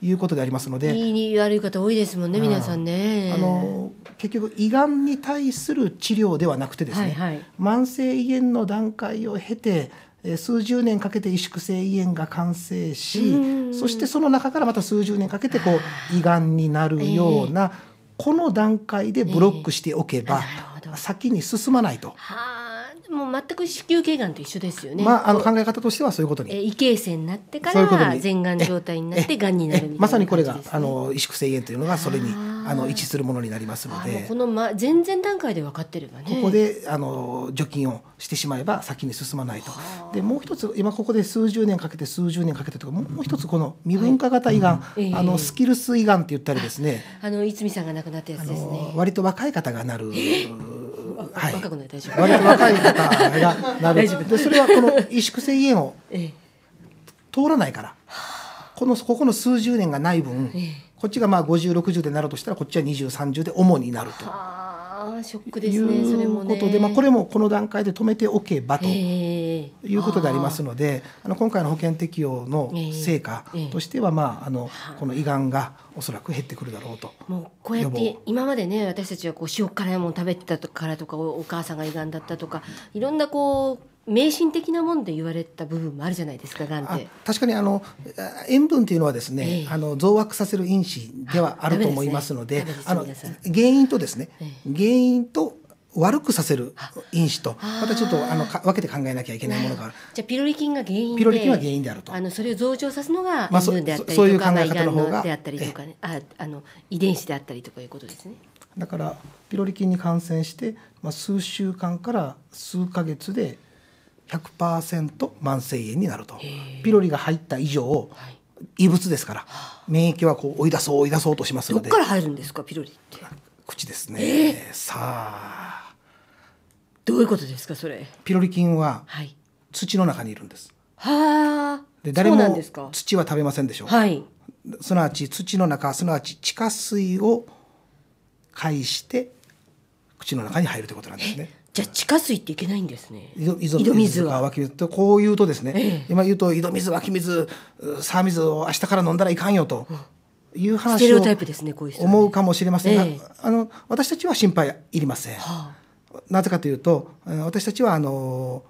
いうことでありますので、いい悪い方多いですもんね、皆さんね。あの結局胃がんに対する治療ではなくてですね、はいはい、慢性胃炎の段階を経て数十年かけて萎縮性胃炎が完成しそしてその中からまた数十年かけてこう胃がんになるような、この段階でブロックしておけば、先に進まないと。もう全く子宮頸がんと一緒ですよね。まあ、あの考え方としてはそういうことに。え異形成になってから全がん状態になってがんになるみたいな、ね、まさにこれがあの萎縮性炎というのがそれにあの位置するものになりますので。このま前々段階で分かってればね。ここであの除菌をしてしまえば先に進まないと。でもう一つ今ここで数十年かけて数十年かけてとかもう一つこの未分化型胃がん、あのスキルス胃がんって言ったりですね。あの泉さんが亡くなったやつですね。割と若い方がなる。はい、若くない大丈夫割と若い方が なる大丈夫でそれはこの萎縮性胃炎を通らないから、このここの数十年がない分、こっちがまあ5060でなるとしたらこっちは2030で主になると。あショックですねそれもことで、まあ、これもこの段階で止めておけばということでありますのであの今回の保険適用の成果としては、まあ、あのこの胃がんがおそらく減ってくるだろうと。もうこうやって今までね私たちはこう塩辛いもの食べてたからとかお母さんが胃がんだったとかいろんなこう迷信的なもんで言われた部分もあるじゃないですかがんって確かにあの塩分というのはですね、えー、あの増悪させる因子ではあると思いますので、ね、あの原因とですね、えー、原因と悪くさせる因子とまたちょっとあの分けて考えなきゃいけないものがあるじゃピロリ菌が原因ピロリ菌は原因であるとあのそれを増長さすのが塩分であったりとか、まあ、そういう考え方の方がであったりとか、ね、ああの遺伝子であったりとかいうことですねだからピロリ菌に感染して、まあ、数週間から数か月で100%慢性炎になるとピロリが入った以上、異物ですから免疫はこう追い出そう追い出そうとしますのでどっから入るんですかピロリって口ですね、さあどういうことですかそれピロリ菌は土の中にいるんですはあで誰も土は食べませんでしょうはいすなわち土の中すなわち地下水を介して口の中に入るということなんですねじゃ地下水っていけないんですね。井戸水は湧き水とこう言うとですね、ええ、今言うと井戸水湧き水沢水を明日から飲んだらいかんよと。いう話を思うかもしれませんが、ねえ、あの私たちは心配いりません、はあ、なぜかというと私たちはあの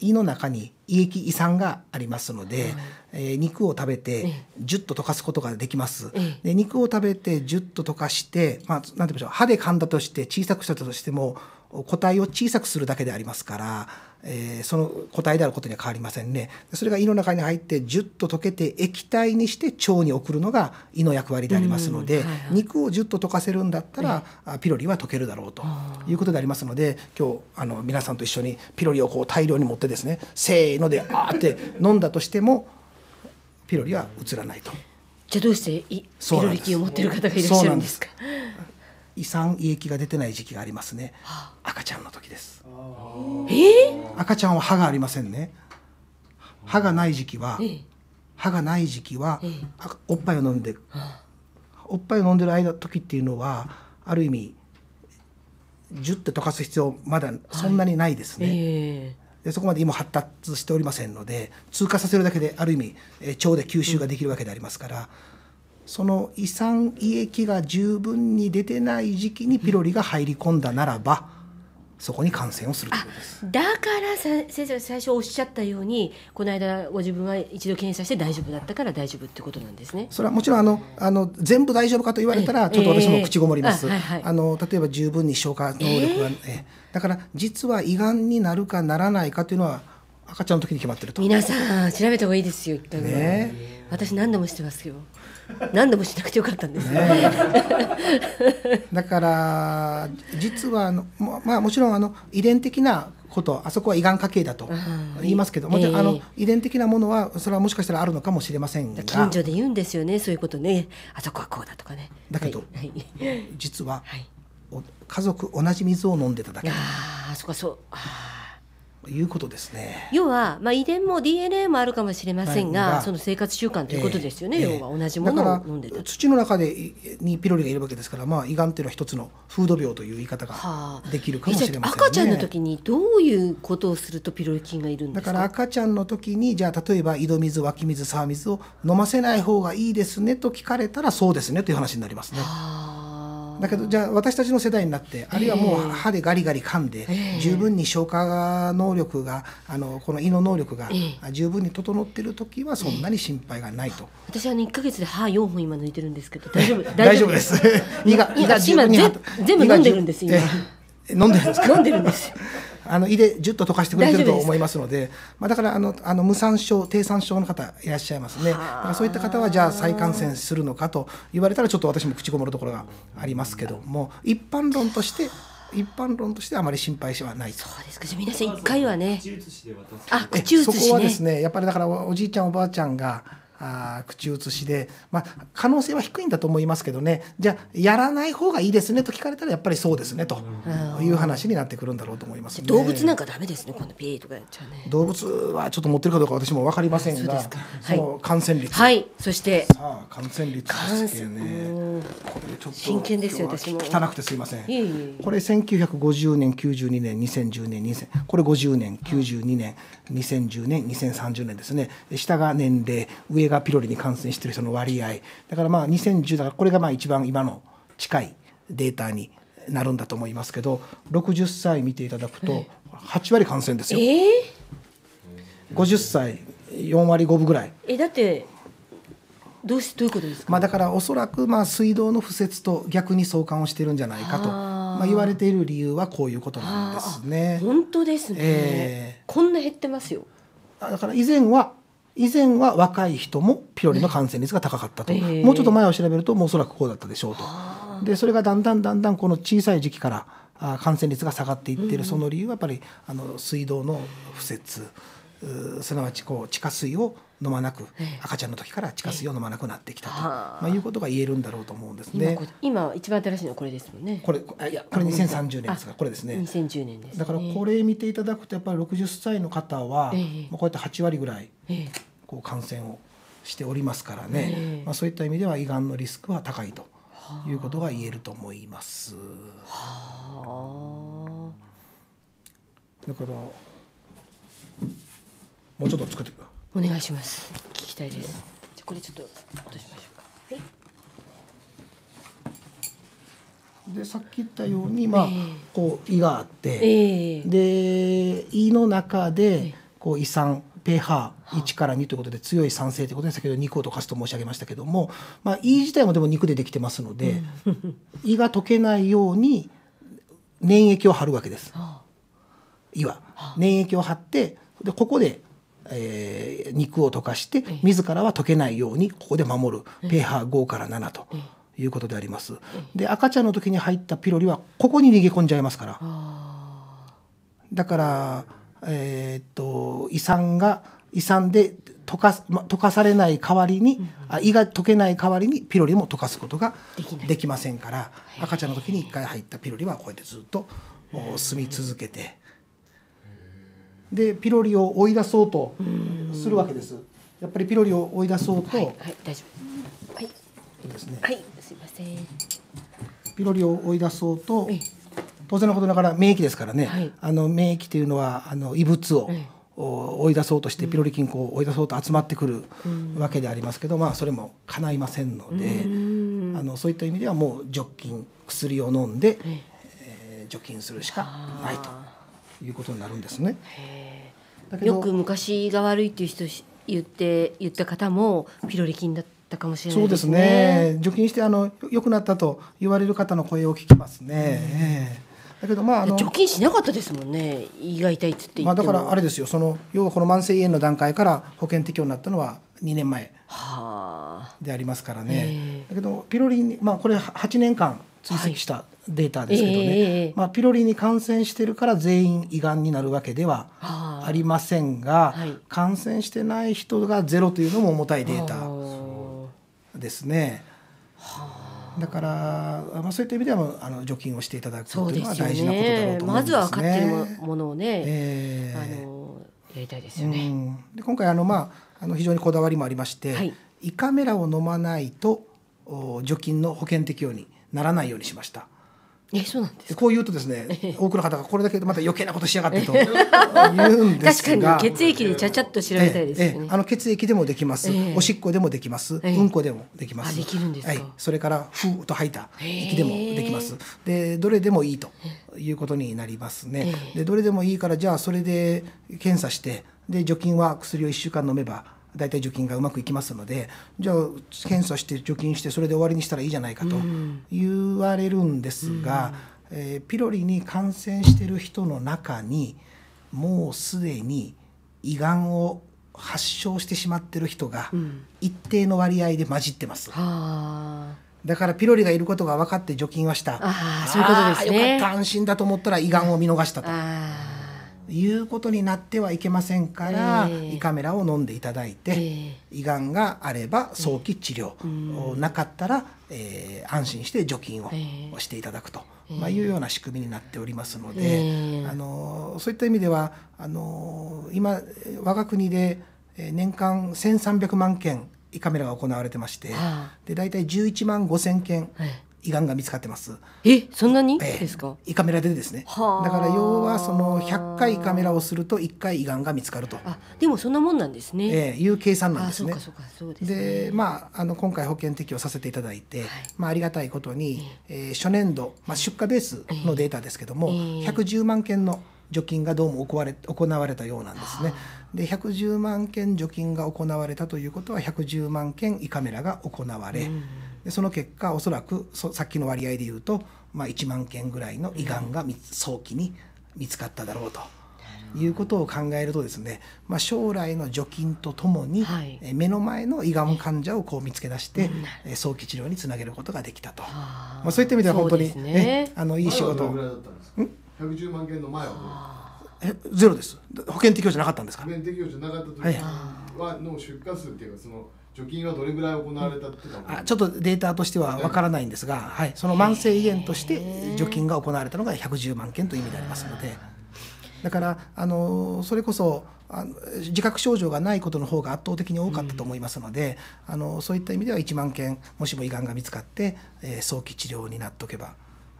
胃の中に胃液胃酸がありますので、はい、えー、肉を食べてジュッと溶かすことができます、ええ、で肉を食べてジュッと溶かして、まあ、なんて言いましょう歯で噛んだとして小さくしたとしても個体を小さくするだけでありますから、えー、その個体であることには変わりませんねそれが胃の中に入ってジュッと溶けて液体にして腸に送るのが胃の役割でありますので、はいはい、肉をジュッと溶かせるんだったら、えピロリは溶けるだろうということでありますので今日あの皆さんと一緒にピロリをこう大量に持ってですねせーのであーって飲んだとしてもピロリは移らないと。じゃあどうしてピロリ菌を持ってる方がいらっしゃるんですか胃酸胃液が出てない時期がありますね赤ちゃんの時です赤ちゃんは歯がありませんね歯がない時期は歯がない時期はおっぱいを飲んでおっぱいを飲んでる間時っていうのはある意味ジュッて溶かす必要まだそんなにないですね、はいえー、でそこまで今発達しておりませんので通過させるだけである意味え腸で吸収ができるわけでありますから、うんその胃酸胃液が十分に出てない時期にピロリが入り込んだならば、そこに感染をするということですだから先生が最初おっしゃったようにこの間ご自分は一度検査して大丈夫だったから大丈夫ってことなんですねそれはもちろんあのあの全部大丈夫かと言われたらちょっと私も口ごもります、えーあはいはい、あの例えば十分に消化能力が、えー、えー、だから実は胃がんになるかならないかというのは赤ちゃんの時に決まってると皆さん調べた方がいいですよね私何度もしてますけど何でもしなくてよかったんです、ね、だから実はあの、まあ、もちろんあの遺伝的なことあそこは胃がん家系だと言いますけども、えー、あの遺伝的なものはそれはもしかしたらあるのかもしれませんが近所で言うんですよねそういうことねあそこはこうだとかねだけど、はい、実は、はい、家族同じ水を飲んでただけああそこはそうああいうことですね要は、まあ、遺伝も DNA もあるかもしれませんが、はい、その生活習慣ということですよね、えー、要は同じものを飲んでた土の中でにピロリがいるわけですから、まあ、胃がんというのは一つの風土病という言い方ができるかもしれません、ねはあ、赤ちゃんの時にどういうことをするとピロリ菌がいるんですかだから赤ちゃんの時にじゃあ例えば井戸水湧き水沢水を飲ませない方がいいですねと聞かれたらそうですねという話になりますね。はあだけどじゃあ私たちの世代になってあるいはもう歯でガリガリ噛んで、十分に消化能力があのこの胃の能力が十分に整っている時はそんなに心配がないと、私は、ね、1か月で歯4本今抜いてるんですけど大丈夫大丈夫です 胃が胃が今全部飲んでるんです今 飲んでるんですか飲んでるんですあの胃でじゅっと溶かしてくれてると思いますのでまあ、だからあのあの無酸症低酸症の方いらっしゃいますねだからそういった方はじゃあ再感染するのかと言われたらちょっと私も口ごもるところがありますけども一般論として一般論としてあまり心配しはないそうですかじゃ皆さん一回はねあ口移し、ね、そこはですねやっぱりだからおじいちゃんおばあちゃんがあ口移しで、まあ、可能性は低いんだと思いますけどねじゃあやらない方がいいですねと聞かれたらやっぱりそうですねという話になってくるんだろうと思います、ね、動物なんかダメですねこのピーとかやっちゃうね動物はちょっと持ってるかどうか私も分かりませんが、はい、その感染率はいそしてさあ感染率ですねこれちょっと真剣ですよ私汚くてすいませんこれ1950年92年2010年2000これ50年92年2010年2030年ですね下が年齢上がピロリに感染してる人の割合だからまあ2010だからこれがまあ一番今の近いデータになるんだと思いますけど60歳見ていただくと8割感染ですよ。えー、50歳4割5分ぐらい。えだってどうしどういうことですか、まあ、だからおそらくまあ水道の敷設と逆に相関をしてるんじゃないかとまあ、言われている理由はこういうことなんですね。本当ですね、えー、こんな減ってますよだから以前は以前は若い人もピロリの感染率が高かったと、えー、もうちょっと前を調べるともうおそらくこうだったでしょうとでそれがだんだんだんだんこの小さい時期から感染率が下がっていっている、その理由はやっぱりあの水道の不設すなわちこう地下水を飲まなく、赤ちゃんの時から地下水を飲まなくなってきたと、まあ、いうことが言えるんだろうと思うんですね。今一番新しいのこれですもんね。これいやこれ2030年ですかこれですね。2010年です、ね、だからこれ見ていただくとやっぱり60歳の方は、ええ、こうやって8割ぐらい。ええこう感染をしておりますからね、まあ、そういった意味では胃がんのリスクは高いということが言えると思います。だからもうちょっと作ってお願いします。聞きたいです。じゃこれちょっと落としましょうか。でさっき言ったように、まあ、えー、こう胃があって、えー、で胃の中でこう胃酸ハー1から2ということで強い酸性ということで先ほど肉を溶かすと申し上げましたけども、まあ、E 自体もでも肉でできてますので、胃が溶けないように粘液を張るわけです。胃は粘液を張ってでここでえー、肉を溶かして自らは溶けないようにここで守るペーハー5から7ということであります。で赤ちゃんの時に入ったピロリはここに逃げ込んじゃいますから。だからえー、っと遺産が遺産で溶か溶かされない代わりに、うん、胃が溶けない代わりにピロリも溶かすことができませんから赤ちゃんの時に一回入ったピロリはこうやってずっと住み続けてでピロリを追い出そうとするわけです。やっぱりピロリを追い出そうと、はい、大丈夫。はい。ですね。はい、すません。ピロリを追い出そうと、当然のことながら免疫ですからね、はい、あの免疫というのはあの異物を、ええ、追い出そうとしてピロリ菌を追い出そうと集まってくるわけでありますけど、うん、まあ、それも叶いませんので、うん、あのそういった意味ではもう除菌薬を飲んで、ええ除菌するしかないということになるんですね。よく昔が悪いっていう人言って言った方もピロリ菌だったかもしれないですね。そうですね。除菌してあのよくなったと言われる方の声を聞きますね。うんだけどまああの除菌しなかったですもんね胃が痛いっつってまあ、だからあれですよその要はこの慢性胃炎の段階から保険適用になったのは2年前でありますからね、だけどピロリに、まあ、これ8年間追跡したデータですけどね、はいえー、まあ、ピロリに感染してるから全員胃がんになるわけではありませんが、はい、感染してない人がゼロというのも重たいデータですね。だから、まあ、そういった意味ではあの除菌をしていただくというのは大事なことだろうと思います、ね,、ねまずは買っているものをね、えー、あのやりたいですよね。うん、で今回あの、まあ、あの非常にこだわりもありまして、はい、胃カメラを飲まないと除菌の保険適用にならないようにしました。えそうなんですこう言うとですね多くの方がこれだけまた余計なことしやがってと 言うんですが確かに血液でちゃちゃっと調べたいです、ね、ええあの血液でもできます、え、おしっこでもできます、うんこでもできますできるんですはい、それからふーと吐いた息でもできますでどれでもいいということになりますねでどれでもいいからじゃあそれで検査してで除菌は薬を1週間飲めば大体除菌がうまくいきますのでじゃあ検査して除菌してそれで終わりにしたらいいじゃないかと言われるんですが、うんうん、えー、ピロリに感染してる人の中にもうすでに胃がんを発症してしまってる人が一定の割合で混じってます。うんだからピロリがいることが分かって除菌はした。ああ、そういうことですね。よかった、安心だと思ったら胃がんを見逃したと。いうことになってはいけませんから、胃カメラを飲んでいただいて、胃がんがあれば早期治療、なかったら、えー、安心して除菌をしていただくと、まあ、いうような仕組みになっておりますので、あのそういった意味ではあの今我が国で年間1,300万件胃カメラが行われてまして、で大体11万5,000件胃がんが見つかってます。え、そんなに、えー、胃カメラでですね。だから要はその100回胃カメラをすると1回胃がんが見つかると。あ、でもそんなもんなんですね。えー、いう計算なんですね。で、ね、まああの今回保険適用させていただいて、はい、まあありがたいことに、えー、初年度まあ出荷ベースのデータですけども、えー、110万件の除菌がどうも行われ行われたようなんですね。で110万件除菌が行われたということは110万件胃カメラが行われ。うんでその結果おそらくさっきの割合でいうと、まあ、1万件ぐらいの胃がんが、うん、早期に見つかっただろうと。いうことを考えるとですね、まあ、将来の除菌とともに、はい、目の前の胃がん患者をこう見つけ出して、うん、早期治療につなげることができたと、まあ、そういった意味では本当にね、ねあのいい仕事を。110万件の前はえゼロです保険適用じゃなかったんですか保険適用じゃなかった時は、はい、の出荷数っていうかその貯金はどれぐらい行われたっていうのちょっとデータとしてはわからないんですが、はい、その慢性胃炎として除菌が行われたのが110万件という意味でありますので。だからあのそれこそあの自覚症状がないことの方が圧倒的に多かったと思いますので、うん、あのそういった意味では1万件もしも胃がんが見つかって、えー、早期治療になっておけば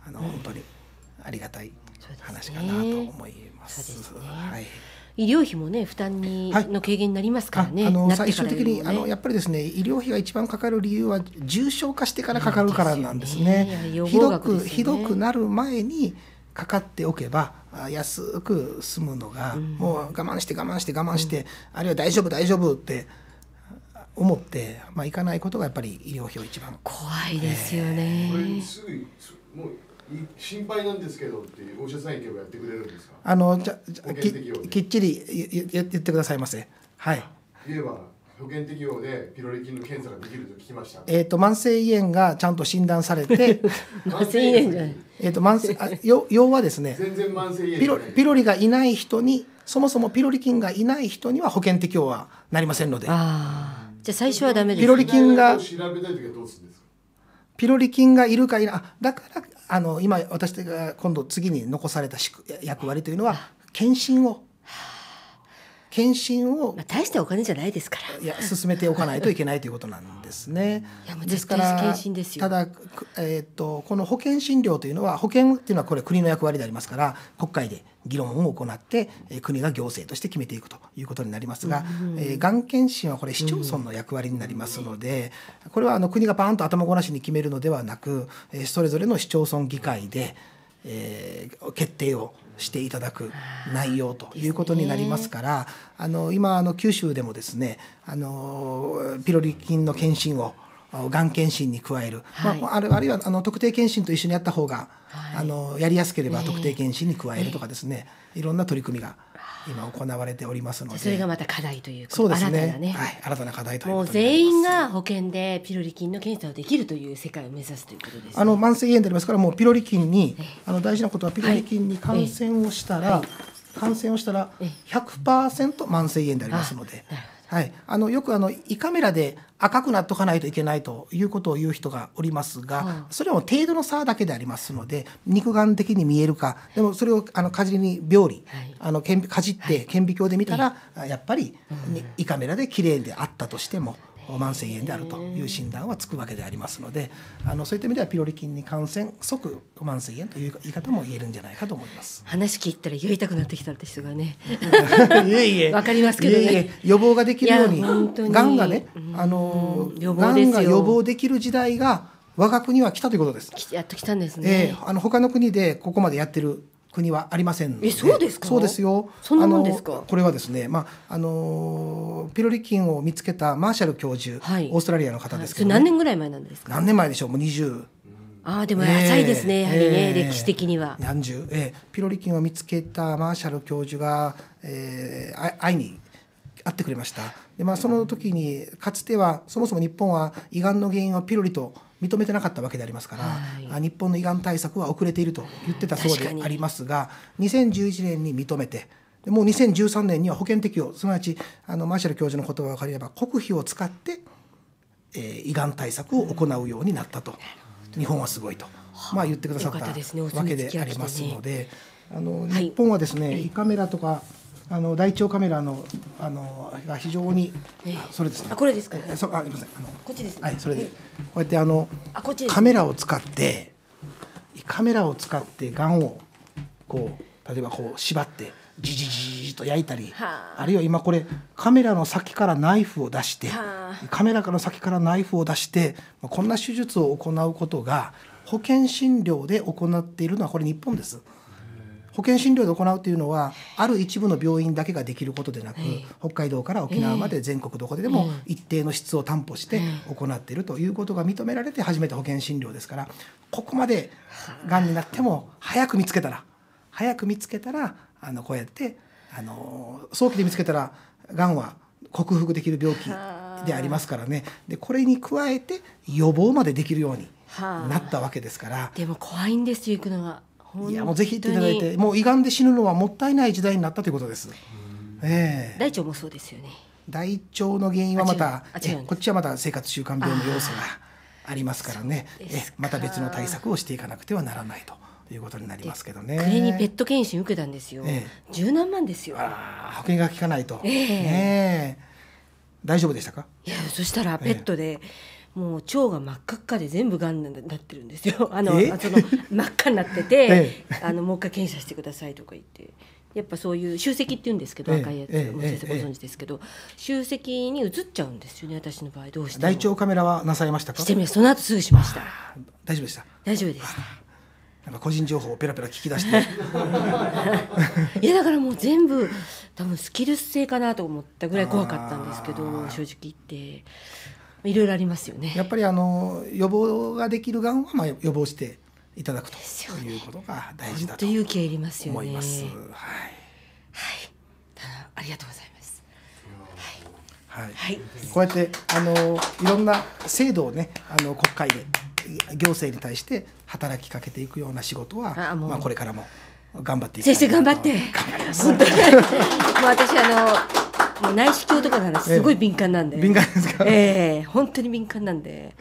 あの、本当にありがたい話かなと思います。すね、はい医療費もね負担に、の軽減になりますからね。あの、ね、最終的にあのやっぱりですね医療費が一番かかる理由は重症化してからかかるからなんですね。すねひどく、ひどくなる前にかかっておけば安く済むのが、うん、もう我慢して我慢して我慢して、うん、あるいは大丈夫大丈夫って。思って、まあ、行かないことがやっぱり医療費を一番怖いですよね。えー心配なんですけどってお医者さん行けばやってくれるんですかあのじゃききっちり言ってくださいませはい言えば保険適用でピロリ菌の検査ができると聞きました、えっ、と慢性胃炎がちゃんと診断されて 慢性胃炎じゃないえと慢性あ要要はですね全然慢性胃炎ピロピロリがいない人にそもそもピロリ菌がいない人には保険適用はなりませんのでああじゃあ最初はダメですピロリ菌がピロリ菌がいるかいないだからあの今私が今度次に残された役割というのは検診を検診を、まあ、大したお金じゃないですからいや進めておかないといけないということなんですね。ですからただ、えーと、この保険診療というのは保険っていうのはこれ国の役割でありますから国会で議論を行って、えー、国が行政として決めていくということになりますが、うんえー、がん検診はこれ市町村の役割になりますので、これはあの国がバーンと頭ごなしに決めるのではなく、えー、それぞれの市町村議会で、うんえー、決定をしていただく内容ということになりますから、あの今あの九州でもですねあのピロリ菌の検診をがん検診に加える、はい、まあ、あるあるいはあの特定検診と一緒にやった方が、はい、あのやりやすければ特定検診に加えるとかですね、いろんな取り組みが今行われておりますのでそれがまた課題というそうですね、ね、はい、新たな課題というもう全員が保険でピロリ菌の検査をできるという世界を目指すということです、ね、あの慢性胃炎でありますからもうピロリ菌に、あの大事なことはピロリ菌に感染をしたら、はい、感染をしたら100%慢性胃炎でありますので。はいはい、あのよくあの胃カメラで赤くなっとかないといけないということを言う人がおりますが、はい、それは程度の差だけでありますので肉眼的に見えるかでもそれをあのかじりに病理、はい、あのかじって顕微鏡で見たら、やっぱり、胃カメラで綺麗であったとしても。万千円であるという診断はつくわけでありますのであのそういった意味ではピロリ菌に感染即万千円という言い方も言えるんじゃないかと思います話聞いたら言いたくなってきたんですがね いえいえわかりますけど、ね、いえいえ予防ができるようにがんがねあのがんが予防できる時代が我が国は来たということです。やっと来たんですね。えー、あの他の国でここまでやってる国はありませんのでそうですかそうですよそんなもんですかこれはですね、まああのピロリ菌を見つけたマーシャル教授、はい、オーストラリアの方ですけど、ね、何年ぐらい前なんですか何年前でしょうもう二十。ああでも浅いですね、えー、やはりね、えー、歴史的には。何十、えー、ピロリ菌を見つけたマーシャル教授が、えー、会いに会ってくれましたで、まあ、その時にかつてはそもそも日本は胃がんの原因はピロリと認めてなかったわけでありますから、はい、日本の胃がん対策は遅れていると言ってたそうでありますが2011年に認めてでもう2013年には保険適用すなわちあのマーシャル教授の言葉を借りれば国費を使って、えー、胃がん対策を行うようになったと、うん、日本はすごいと、まあ、言ってくださったわけでありますので。あの日本はですね、はい、胃カメラとかあの大腸カメラのあのが非常に、えー、それですね。あこれですか。えー、そあすみませんあのこっちです、ね、はいそれで、こうやってあのあこっち、カメラを使ってカメラを使ってがんをこう例えばこう縛ってじじじじと焼いたり、あ、るいは今これカメラの先からナイフを出して、カメラの先からナイフを出してこんな手術を行うことが保険診療で行っているのはこれ日本です。保険診療で行うというのはある一部の病院だけができることでなく、はい、北海道から沖縄まで全国どこででも一定の質を担保して行っているということが認められて初めて保険診療ですからここまでがんになっても早く見つけたら早く見つけたらあのこうやってあの早期で見つけたらがんは克服できる病気でありますからねでこれに加えて予防までできるようになったわけですから。でも怖いんですよ行くのがいやもうぜひ行っていただいてもう胃がんで死ぬのはもったいない時代になったということです、えー、大腸もそうですよね大腸の原因はまたこっちはまた生活習慣病の要素がありますからねえまた別の対策をしていかなくてはならないと。いうことになりますけどね。国にペット検診受けたんですよ。十、何万ですよ。保険が効かないと。ええ、ね、大丈夫でしたか。いや、そしたらペットで、もう腸が真っ赤っかで全部がんになってるんですよあのその真っ赤になってて、あのもう一回検査してくださいとか言って。やっぱそういう集積って言うんですけど、赤いやつ、も先生ご存知ですけど、集積に移っちゃうんですよね私の場合どうして大腸カメラはなさいましたかしてみその後すぐしました大丈夫でした大丈夫ですなんか個人情報をペラペラ聞き出して いやだからもう全部多分スキルス性かなと思ったぐらい怖かったんですけど正直言っていろいろありますよねやっぱりあの予防ができるがんはまあ予防していただくとということが大事だとい勇気いりますよね。はい、はい、ありがとうございます。はい、はい、こうやってあのいろんな制度をねあの国会で行政に対して働きかけていくような仕事はまあこれからも頑張っていきたい先生頑張って頑張ります。本当にもう私あのもう内視鏡とかの話すごい敏感なんで、え敏感ですかええ本当に敏感なんで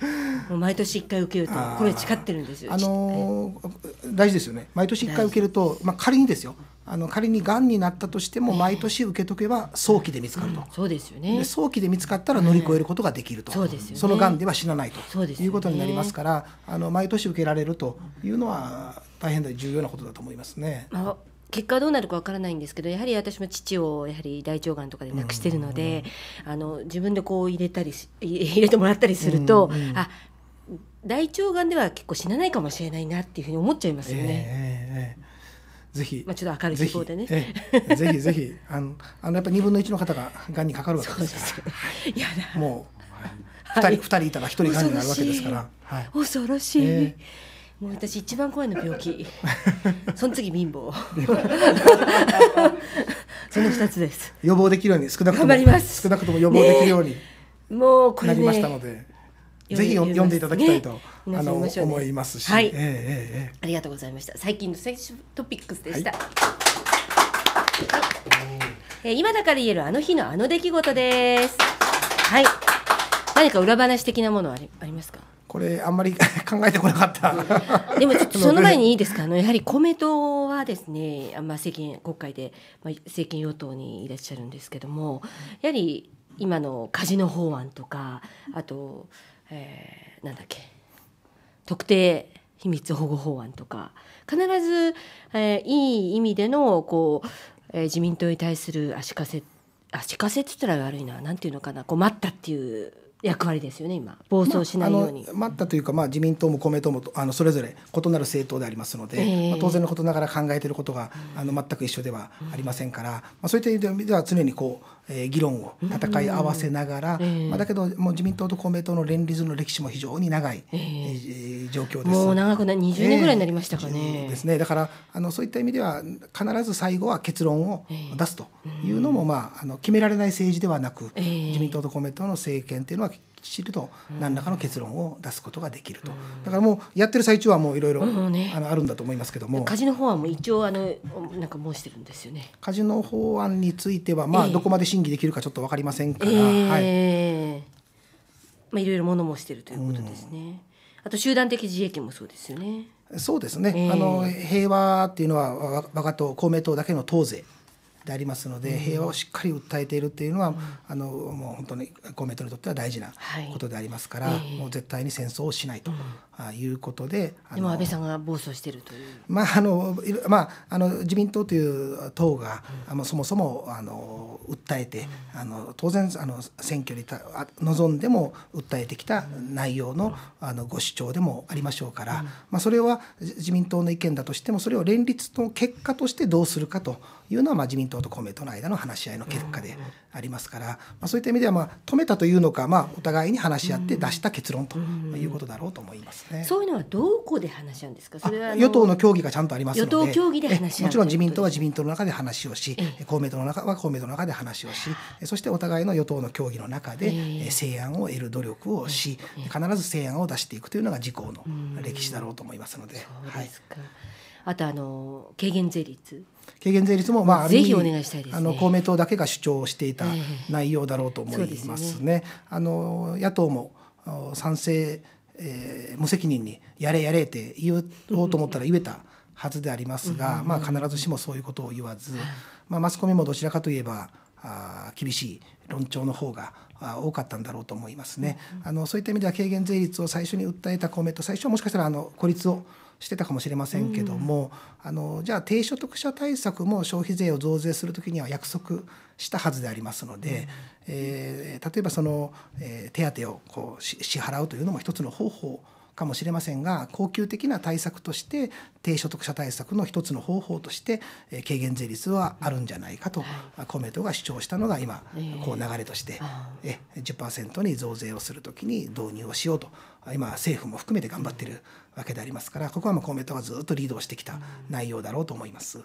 もう毎年1回受けるとこれ誓ってるんですよあのー、大事ですよね毎年1回受けると、まあ、仮にですよあの仮にがんになったとしても毎年受けとけば早期で見つかると、えーうん、そうですよね早期で見つかったら乗り越えることができると、うんそね、そのがんでは死なないと、ね、いうことになりますからあの毎年受けられるというのは大変重要なことだと思いますね。あ、結果どうなるかわからないんですけどやはり私も父をやはり大腸がんとかで亡くしてるので、あの自分でこう入れたりし 入れてもらったりすると、うんうん、あ大腸がんでは結構死なないかもしれないなっていうふうに思っちゃいますよね。えーえー、ぜひ、まあ、ちょっと明るい希望でねぜひ、ぜひぜひあのあのやっぱ二分の一の方ががんにかかるわけですから やもう、はい、人、二人いたら一人がんになるわけですから、はい、恐ろしい、えーもう私一番怖いの病気 その次貧乏 その二つです予防できるように少なくとも少なくとも予防できるように、ね、もうこれ、ね、なりましたのでぜひ読んでいただきたいと、ね、あの、ね、思いますし、はい、えー、えー、ありがとうございました最近の選手トピックスでした、はいえー、今だから言えるあの日のあの出来事ですはい何か裏話的なものはありますかこれあんまり 考えてこなかった でもちょっと その前にいいですかあのやはり公明党はですね、まあ、政権国会で、まあ、政権与党にいらっしゃるんですけどもやはり今のカジノ法案とかあと、えー、なんだっけ特定秘密保護法案とか必ず、えー、いい意味でのこう、えー、自民党に対する足かせ足かせって言ったら悪いななんていうのかなこう待ったっていう役割ですよね今暴走しないように、まあ、待ったというか、まあ、自民党も公明党もあのそれぞれ異なる政党でありますので、えー、まあ、当然のことながら考えていることが、あの全く一緒ではありませんから、まあ、そういった意味では常にこうえー、議論を戦い合わせながら、まあ、だけどもう自民党と公明党の連立の歴史も非常に長い、えー、状況です。もう長くな20年ぐらいになりましたかね。えー、ですねだからあのそういった意味では必ず最後は結論を出すというのも、まあ、あの決められない政治ではなく、自民党と公明党の政権というのは知ると何らかの結論を出すことができると、だからもうやってる最中はもういろいろあのあるんだと思いますけども、カジノ法案も一応あのなんか申してるんですよねカジノ法案についてはまあどこまで審議できるかちょっとわかりませんから、えー、はいまあ、いろいろ物申してるということですね。あと集団的自衛権もそうですよね。そうですね、えー、あの平和っていうのは我が党公明党だけの党税でありますので、平和をしっかり訴えているっていうのは、あのもう本当に公明党にとっては大事なことでありますから、もう絶対に戦争をしないと、いうことで今安倍さんが暴走しているというまああの、まあ、あの自民党という党が、うん、あのそもそもあの訴えて、うん、あの当然あの選挙にた望んでも訴えてきた内容のうん、あのご主張でもありましょうから、まあ、それは自民党の意見だとしてもそれを連立の結果としてどうするかというのは、まあ、自民党と公明党の間の話し合いの結果でありますから、まあ、そういった意味では、まあ、止めたというのか、まあ、お互いに話し合って出した結論ということだろうと思います。ね。そういうのはどこで話し合うんですか。それは与党の協議がちゃんとありますので。与党協議で話し合う。もちろん自民党は自民党の中で話をし、公明党の中は公明党の中で話をし、そしてお互いの与党の協議の中で成案を得る努力をし、必ず成案を出していくというのが自公の歴史だろうと思いますので。はい。あとあの軽減税率。軽減税率も、まあ、あぜひお願いしたいです、ね、あの公明党だけが主張していた内容だろうと思いますね。えー、すねあの野党も賛成えー、無責任にやれやれって言おうと思ったら言えたはずでありますが、まあ、必ずしもそういうことを言わず、まあ、マスコミもどちらかといえばあ厳しい論調の方が多かったんだろうと思いますね。あのそういった意味では軽減税率を最初に訴えた公明党最初はもしかしたらあの孤立をしてたかもしれませんけども、あのじゃあ低所得者対策も消費税を増税する時には約束したはずでありますので、えー、例えばその、えー、手当をこう支払うというのも一つの方法かもしれませんが恒久的な対策として低所得者対策の一つの方法として軽減税率はあるんじゃないかと、う公明党が主張したのが今、えー、こう流れとしてえ10%に増税をするときに導入をしようと今政府も含めて頑張っているわけでありますからここはまあ公明党がずっとリードしてきた内容だろうと思います。うん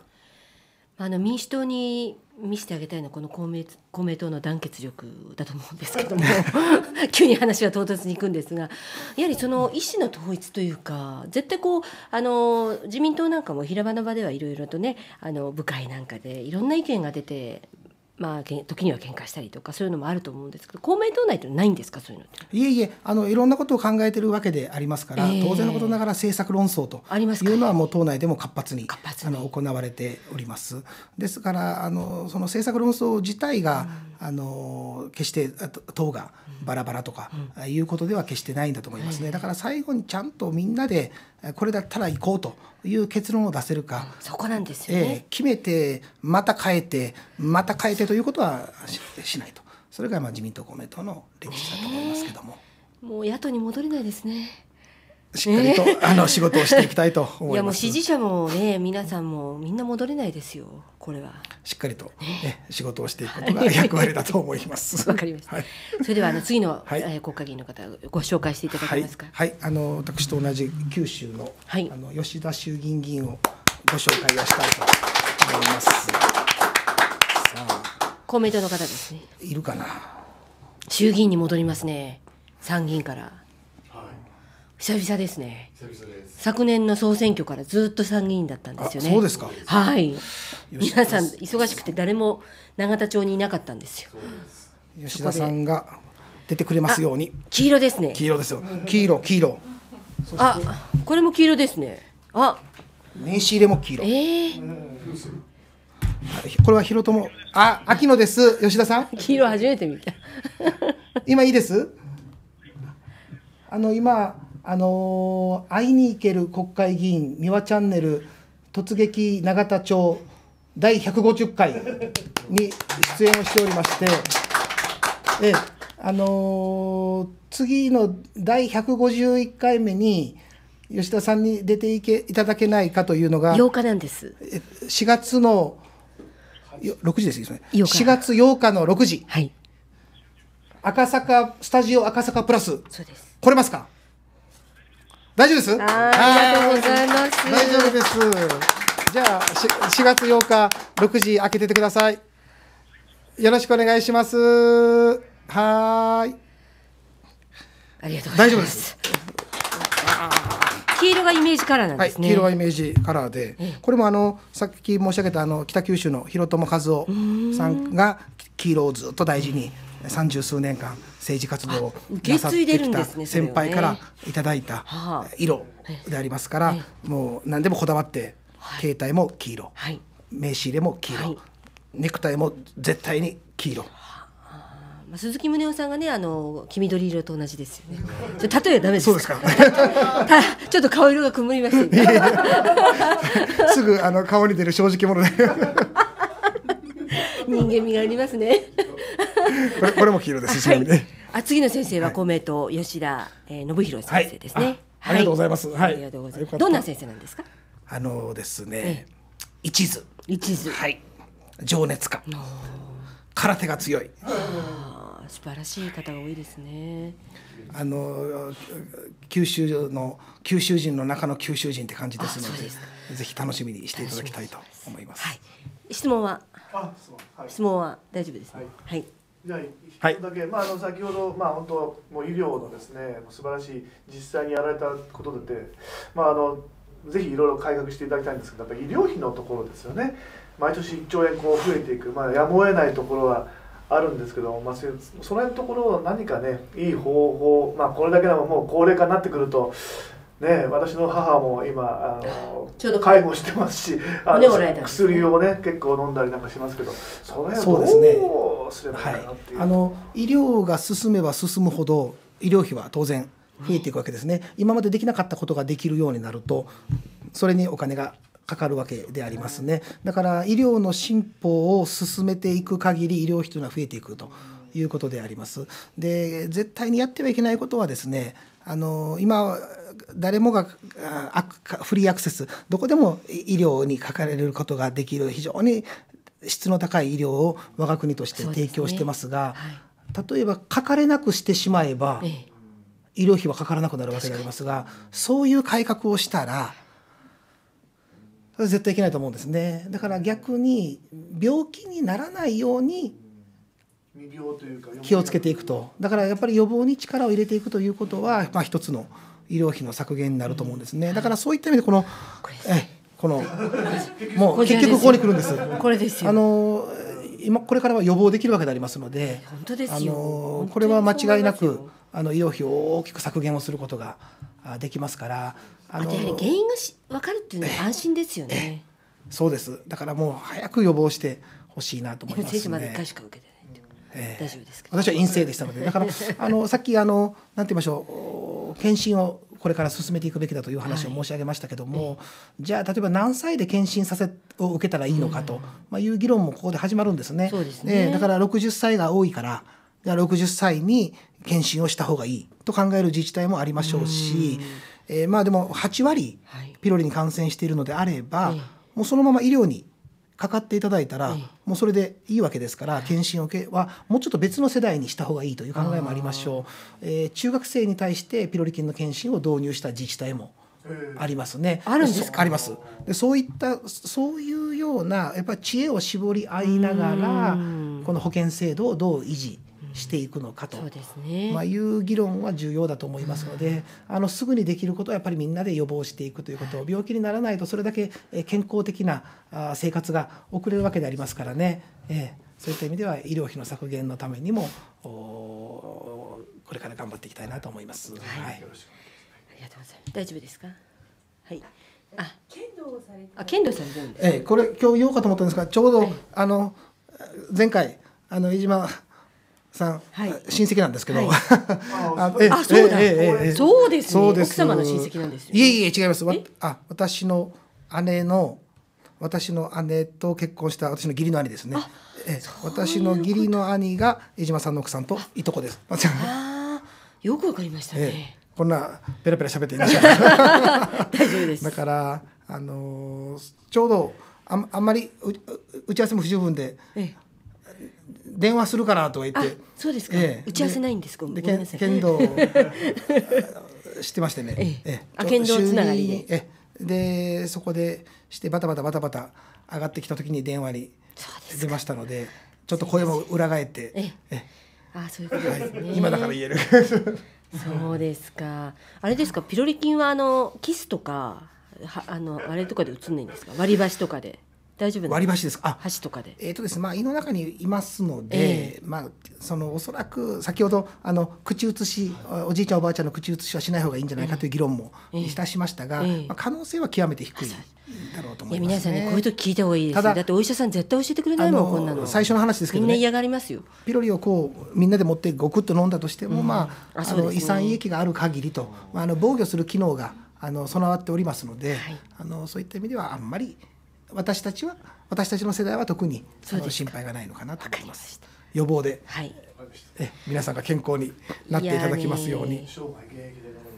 あの民主党に見せてあげたいのはこの公明公明党の団結力だと思うんですけども 急に話は唐突にいくんですがやはりその意思の統一というか絶対こうあの自民党なんかも平場の場ではいろいろとねあの部会なんかでいろんな意見が出てまあ、時には喧嘩したりとかそういうのもあると思うんですけど公明党内ってないんですかそういうのいえいえあのいろんなことを考えてるわけでありますから、えー、当然のことながら政策論争というのはもう党内でも活発にあの行われております。ですからあのその政策論争自体が、うんあの決して党がバラバラとかいうことでは決してないんだと思いますね、だから最後にちゃんとみんなでこれだったら行こうという結論を出せるか、そこなんですよ、ね、決めてまた変えてまた変えてということはしないとそれがまあ自民党公明党の歴史だと思いますけども、もう野党に戻れないですね。しっかりと、えー、あの仕事をしていきたいと 思います。いやもう支持者もね皆さんもみんな戻れないですよこれは。しっかりと、ね、仕事をしていくことが 役割だと思います。わかりました。はい、それではあの次の、はい、国会議員の方ご紹介していただけますか。はい、はい、あの私と同じ九州の、はい、あの吉田衆議院議員をご紹介をしたいと思います。さあ公明党の方ですね。いるかな。衆議院に戻りますね参議院から。久々ですね。昨年の総選挙からずっと参議院だったんですよね。そうですか。はい。皆さん忙しくて誰も永田町にいなかったんですよ。吉田さんが出てくれますように。黄色ですね。黄色ですよ。黄色黄色。あ、これも黄色ですね。あ、名刺入れも黄色。えーこれはひろとも、あ、秋野です。吉田さん。黄色初めて見た。今いいです。あの今あの会いに行ける国会議員美輪チャンネル突撃永田町第150回に出演をしておりまして、えあの次の第151回目に吉田さんに出ていけいただけないかというのが8日なんです4月の6時ですね4月8日の6時、はい、赤坂スタジオ赤坂プラス来れますか大丈夫です。ありがとうございます。大丈夫です。じゃあ、し、四月八日、六時開けててください。よろしくお願いします。はい。ありがとうございます。大丈夫です。黄色がイメージカラーなんですね。はい、黄色がイメージカラーで、これもあのさっき申し上げたあの北九州の広友和夫さんが黄色をずっと大事に三十数年間政治活動をなさってきた先輩からいただいた色でありますから、もう何でもこだわって、携帯も黄色、名刺入れも黄色、ネクタイも絶対に黄色。鈴木宗男さんがねあの黄緑色と同じですよね。ちょ例えダメですそうですか。ちょっと顔色が曇りまして。すぐあの顔に出る正直者で。人間味がありますねこれこれも黄色です、はい、あ次の先生は公明党、吉田、え信弘先生ですね、ありがとうございます、はい、ありがとうございますどんな先生なんですかあのですね、一途一途はい情熱家空手が強い素晴らしい方が多いですねあの九州の九州人の中の九州人って感じですのでぜひ楽しみにしていただきたいと思います、はい、質問は質問は大丈夫ですね。はい。じゃあ一つだけ、まああの先ほどまあ本当もう医療のですね素晴らしい実際にやられたことでまああのぜひいろいろ改革していただきたいんですけど、やっぱり医療費のところですよね。毎年1兆円こう増えていく、まあやむを得ないところは。あるんですけど、まあ、その辺のところを何かねいい方法、まあ、これだけでももう高齢化になってくるとね、私の母も今あの ちょうど介護してますしあの、ね、薬をね結構飲んだりなんかしますけどそれでどうすればいいかなっていう、ねはい、あの医療が進めば進むほど医療費は当然増えていくわけですね、今までできなかったことができるようになるとそれにお金がかかるわけでありますねだから医療の進歩を進めていく限り医療費というのは増えていくということでありますで絶対にやってはいけないことはですねあの今誰もがフリーアクセスどこでも医療にかかれることができる非常に質の高い医療を我が国として提供してますが、ねはい、例えばかかれなくしてしまえば、ええ、医療費はかからなくなるわけでありますがそういう改革をしたら絶対いけないと思うんですねだから逆に病気にならないように気をつけていくとだからやっぱり予防に力を入れていくということは、まあ、一つの医療費の削減になると思うんですね、だからそういった意味でこのえこのもう結局ここに来るんですこれですあの今これからは予防できるわけでありますので本当あのこれは間違いなくあの医療費を大きく削減をすることができますからあのやはり原因がし分かるっていうのは安心ですよね。そうですだからもう早く予防してほしいなと思います、ね、えー、大丈夫です私は陰性でしたのでだから あのさっきあのなんて言いましょう検診をこれから進めていくべきだという話を申し上げましたけども、はい、じゃあ例えば何歳で検診させを受けたらいいのかと、うん、まあ、いう議論もここで始まるんですね。そうですね、えー、だから60歳が多いからじゃあ60歳に検診をした方がいいと考える自治体もありましょうし、うえー、まあでも8割ピロリに感染しているのであれば、はい、もうそのまま医療にかかっていただいたら、うん、もうそれでいいわけですから検診を受けはもうちょっと別の世代にした方がいいという考えもありましょう、えー、中学生に対してピロリ菌の検診を導入した自治体もありますね。あるんですか。あります。で、そういったそういうようなやっぱり知恵を絞り合いながら、この保険制度をどう維持していくのかと、う、ね、まあ、いう議論は重要だと思いますので、うん、あのすぐにできることはやっぱりみんなで予防していくということ、はい、病気にならないとそれだけ健康的な生活が遅れるわけでありますからね、えー、そういった意味では医療費の削減のためにもこれから頑張っていきたいなと思います。はい、はい、ありがとうございます大丈夫ですかはいあ、剣道をされてあ、剣道されてるんです、ええ、これ今日言おうかと思ったんですが、ちょうど、はい、あの前回あの飯島さん、はい、親戚なんですけど、はい、あえあそうだ、えええ、そうです、ねです、奥様の親戚なんです、ね、いえいえ違いますあ私の姉の私の姉と結婚した私の義理の兄ですねえ私の義理の兄が江島さんの奥さんといとこですあよくわかりましたね、こんなペラペラ喋っていいんしょう大丈夫ですだからあのー、ちょうどああんまり打ち合わせも不十分で、ええ電話するからとか言ってそうですか、ええ、打ち合わせないんですかでで剣道知っ てましてね、えええ、剣道つながりで、ええ、でそこでしてバタバタバタバタ上がってきた時に電話に出ましたのでちょっと声も裏返って、ええあそういうことですね、はい、今だから言える そうですかあれですかピロリ菌はあのキスとかはあのあれとかで映んないんですか割り箸とかで大丈夫割り箸ですか。箸とかで。えっ、ー、とですね、まあ胃の中にいますので、えー、まあそのおそらく先ほどあの口移し、おじいちゃんおばあちゃんの口移しはしない方がいいんじゃないかという議論もいたしましたが、えーえー、まあ、可能性は極めて低い。だろうと思います、ね、皆さんねこういうと聞いた方がいいですだってお医者さん絶対教えてくれないもんこんなの最初の話ですけど、ね、みんな嫌がりますよピロリをこうみんなで持ってごくっと飲んだとしても、うん、まああ、の胃酸胃液がある限りと、まあ、あの防御する機能があの備わっておりますので、はい、あのそういった意味ではあんまり、私たちは私たちの世代は特にその心配がないのかなと思います。予防で、はい、え皆さんが健康になっていただきますように。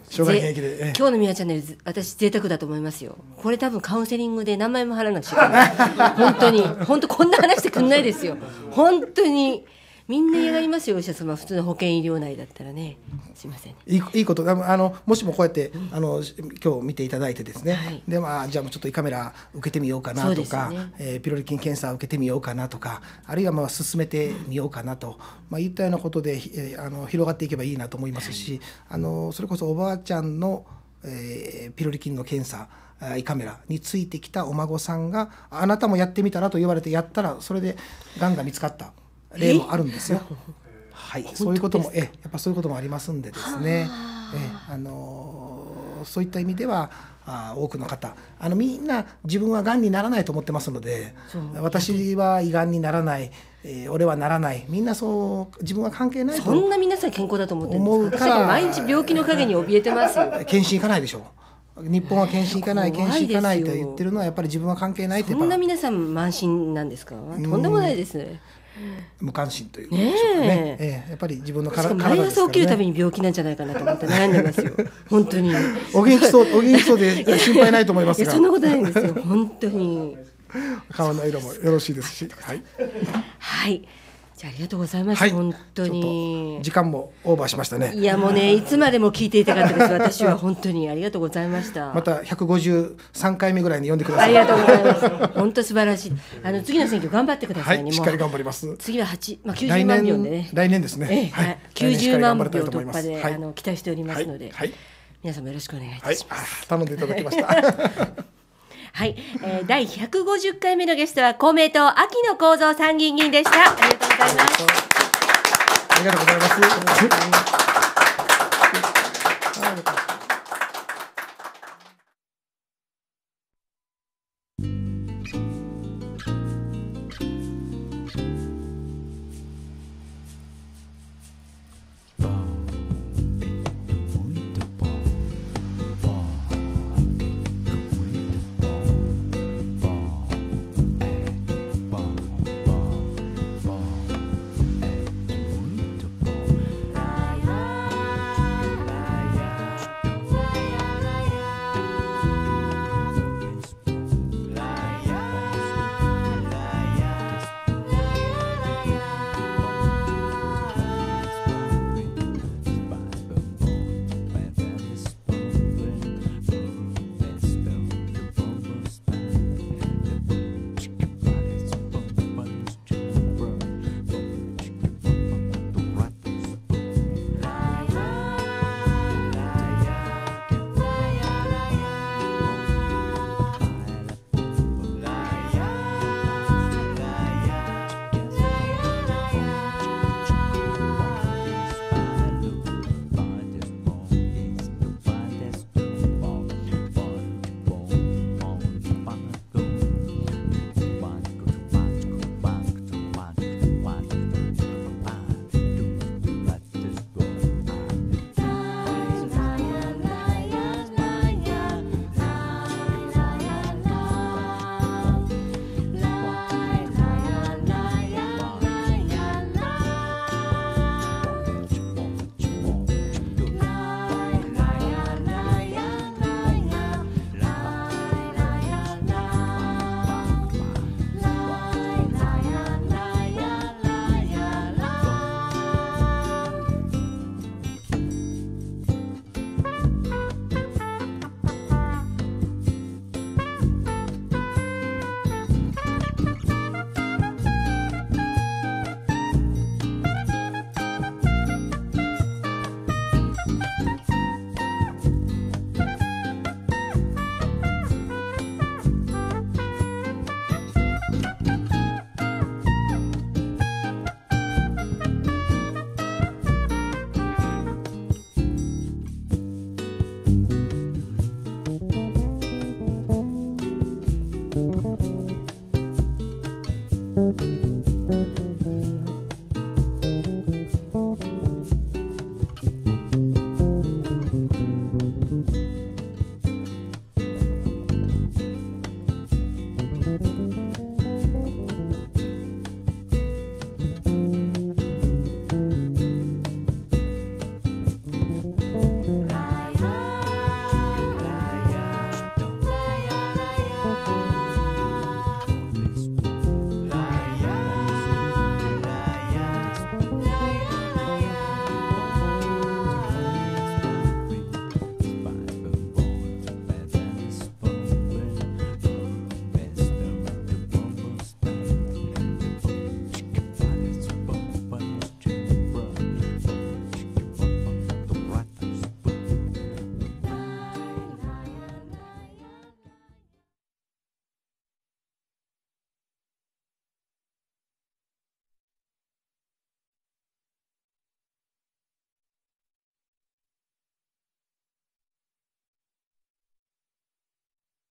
生涯現役で、ええ、今日のみやチャンネル私贅沢だと思いますよこれ多分カウンセリングで何枚も払わなくちゃ本当に本当こんな話してくんないですよ本当にみんな嫌がりますよお医者様普通の保険医療内だったらねすみません、ね、いいいいことあのもしもこうやって、あの今日見ていただいてですね、はい、でまあじゃあもうちょっと胃カメラ受けてみようかなとか、ねえー、ピロリ菌検査受けてみようかなとかあるいはまあ進めてみようかなと、まあ、いったようなことで、えー、あの広がっていけばいいなと思いますし、あのそれこそおばあちゃんの、えー、ピロリ菌の検査胃カメラについてきたお孫さんがあなたもやってみたらと言われてやったらそれでがんが見つかった例もあるんですよ。はい、そういうこともえやっぱそういうこともありますんでですね。えあのそういった意味ではあ多くの方あのみんな自分は癌にならないと思ってますので私は胃がんにならない、えー、俺はならないみんなそう自分は関係ないとそんな皆さん健康だと思ってるんですから毎日病気の陰に怯えてます検診行かないでしょ日本は検診行かない検診行かないと言ってるのはやっぱり自分は関係ないってそんな皆さん慢心なんですかとんでもないですね、無関心というねね、ええ、やっぱり自分の体毎朝起きるたびに病気なんじゃないかなと思って悩んでますよ 本当にお元気そうお元気そうで 心配ないと思いますがそんなことないんですよ本当に 顔の色もよろしいですしはい、はいじゃありがとうございました、はい、本当に時間もオーバーしましたねいやもうねいつまでも聞いていたかったです私は本当にありがとうございました また153回目ぐらいに読んでくださいありがとうございます本当素晴らしいあの次の選挙頑張ってくださいね、はい、しっかり頑張ります次は八まあ、90万票でね来年ですね、はい、90万票突破で、あの期待しておりますので、皆さんもよろしくお願いいたします、頼んでいただきました はい、えー、第150回目のゲストは公明党秋野幸三参議院議員でした。ありがとうございます。ありがとうございます。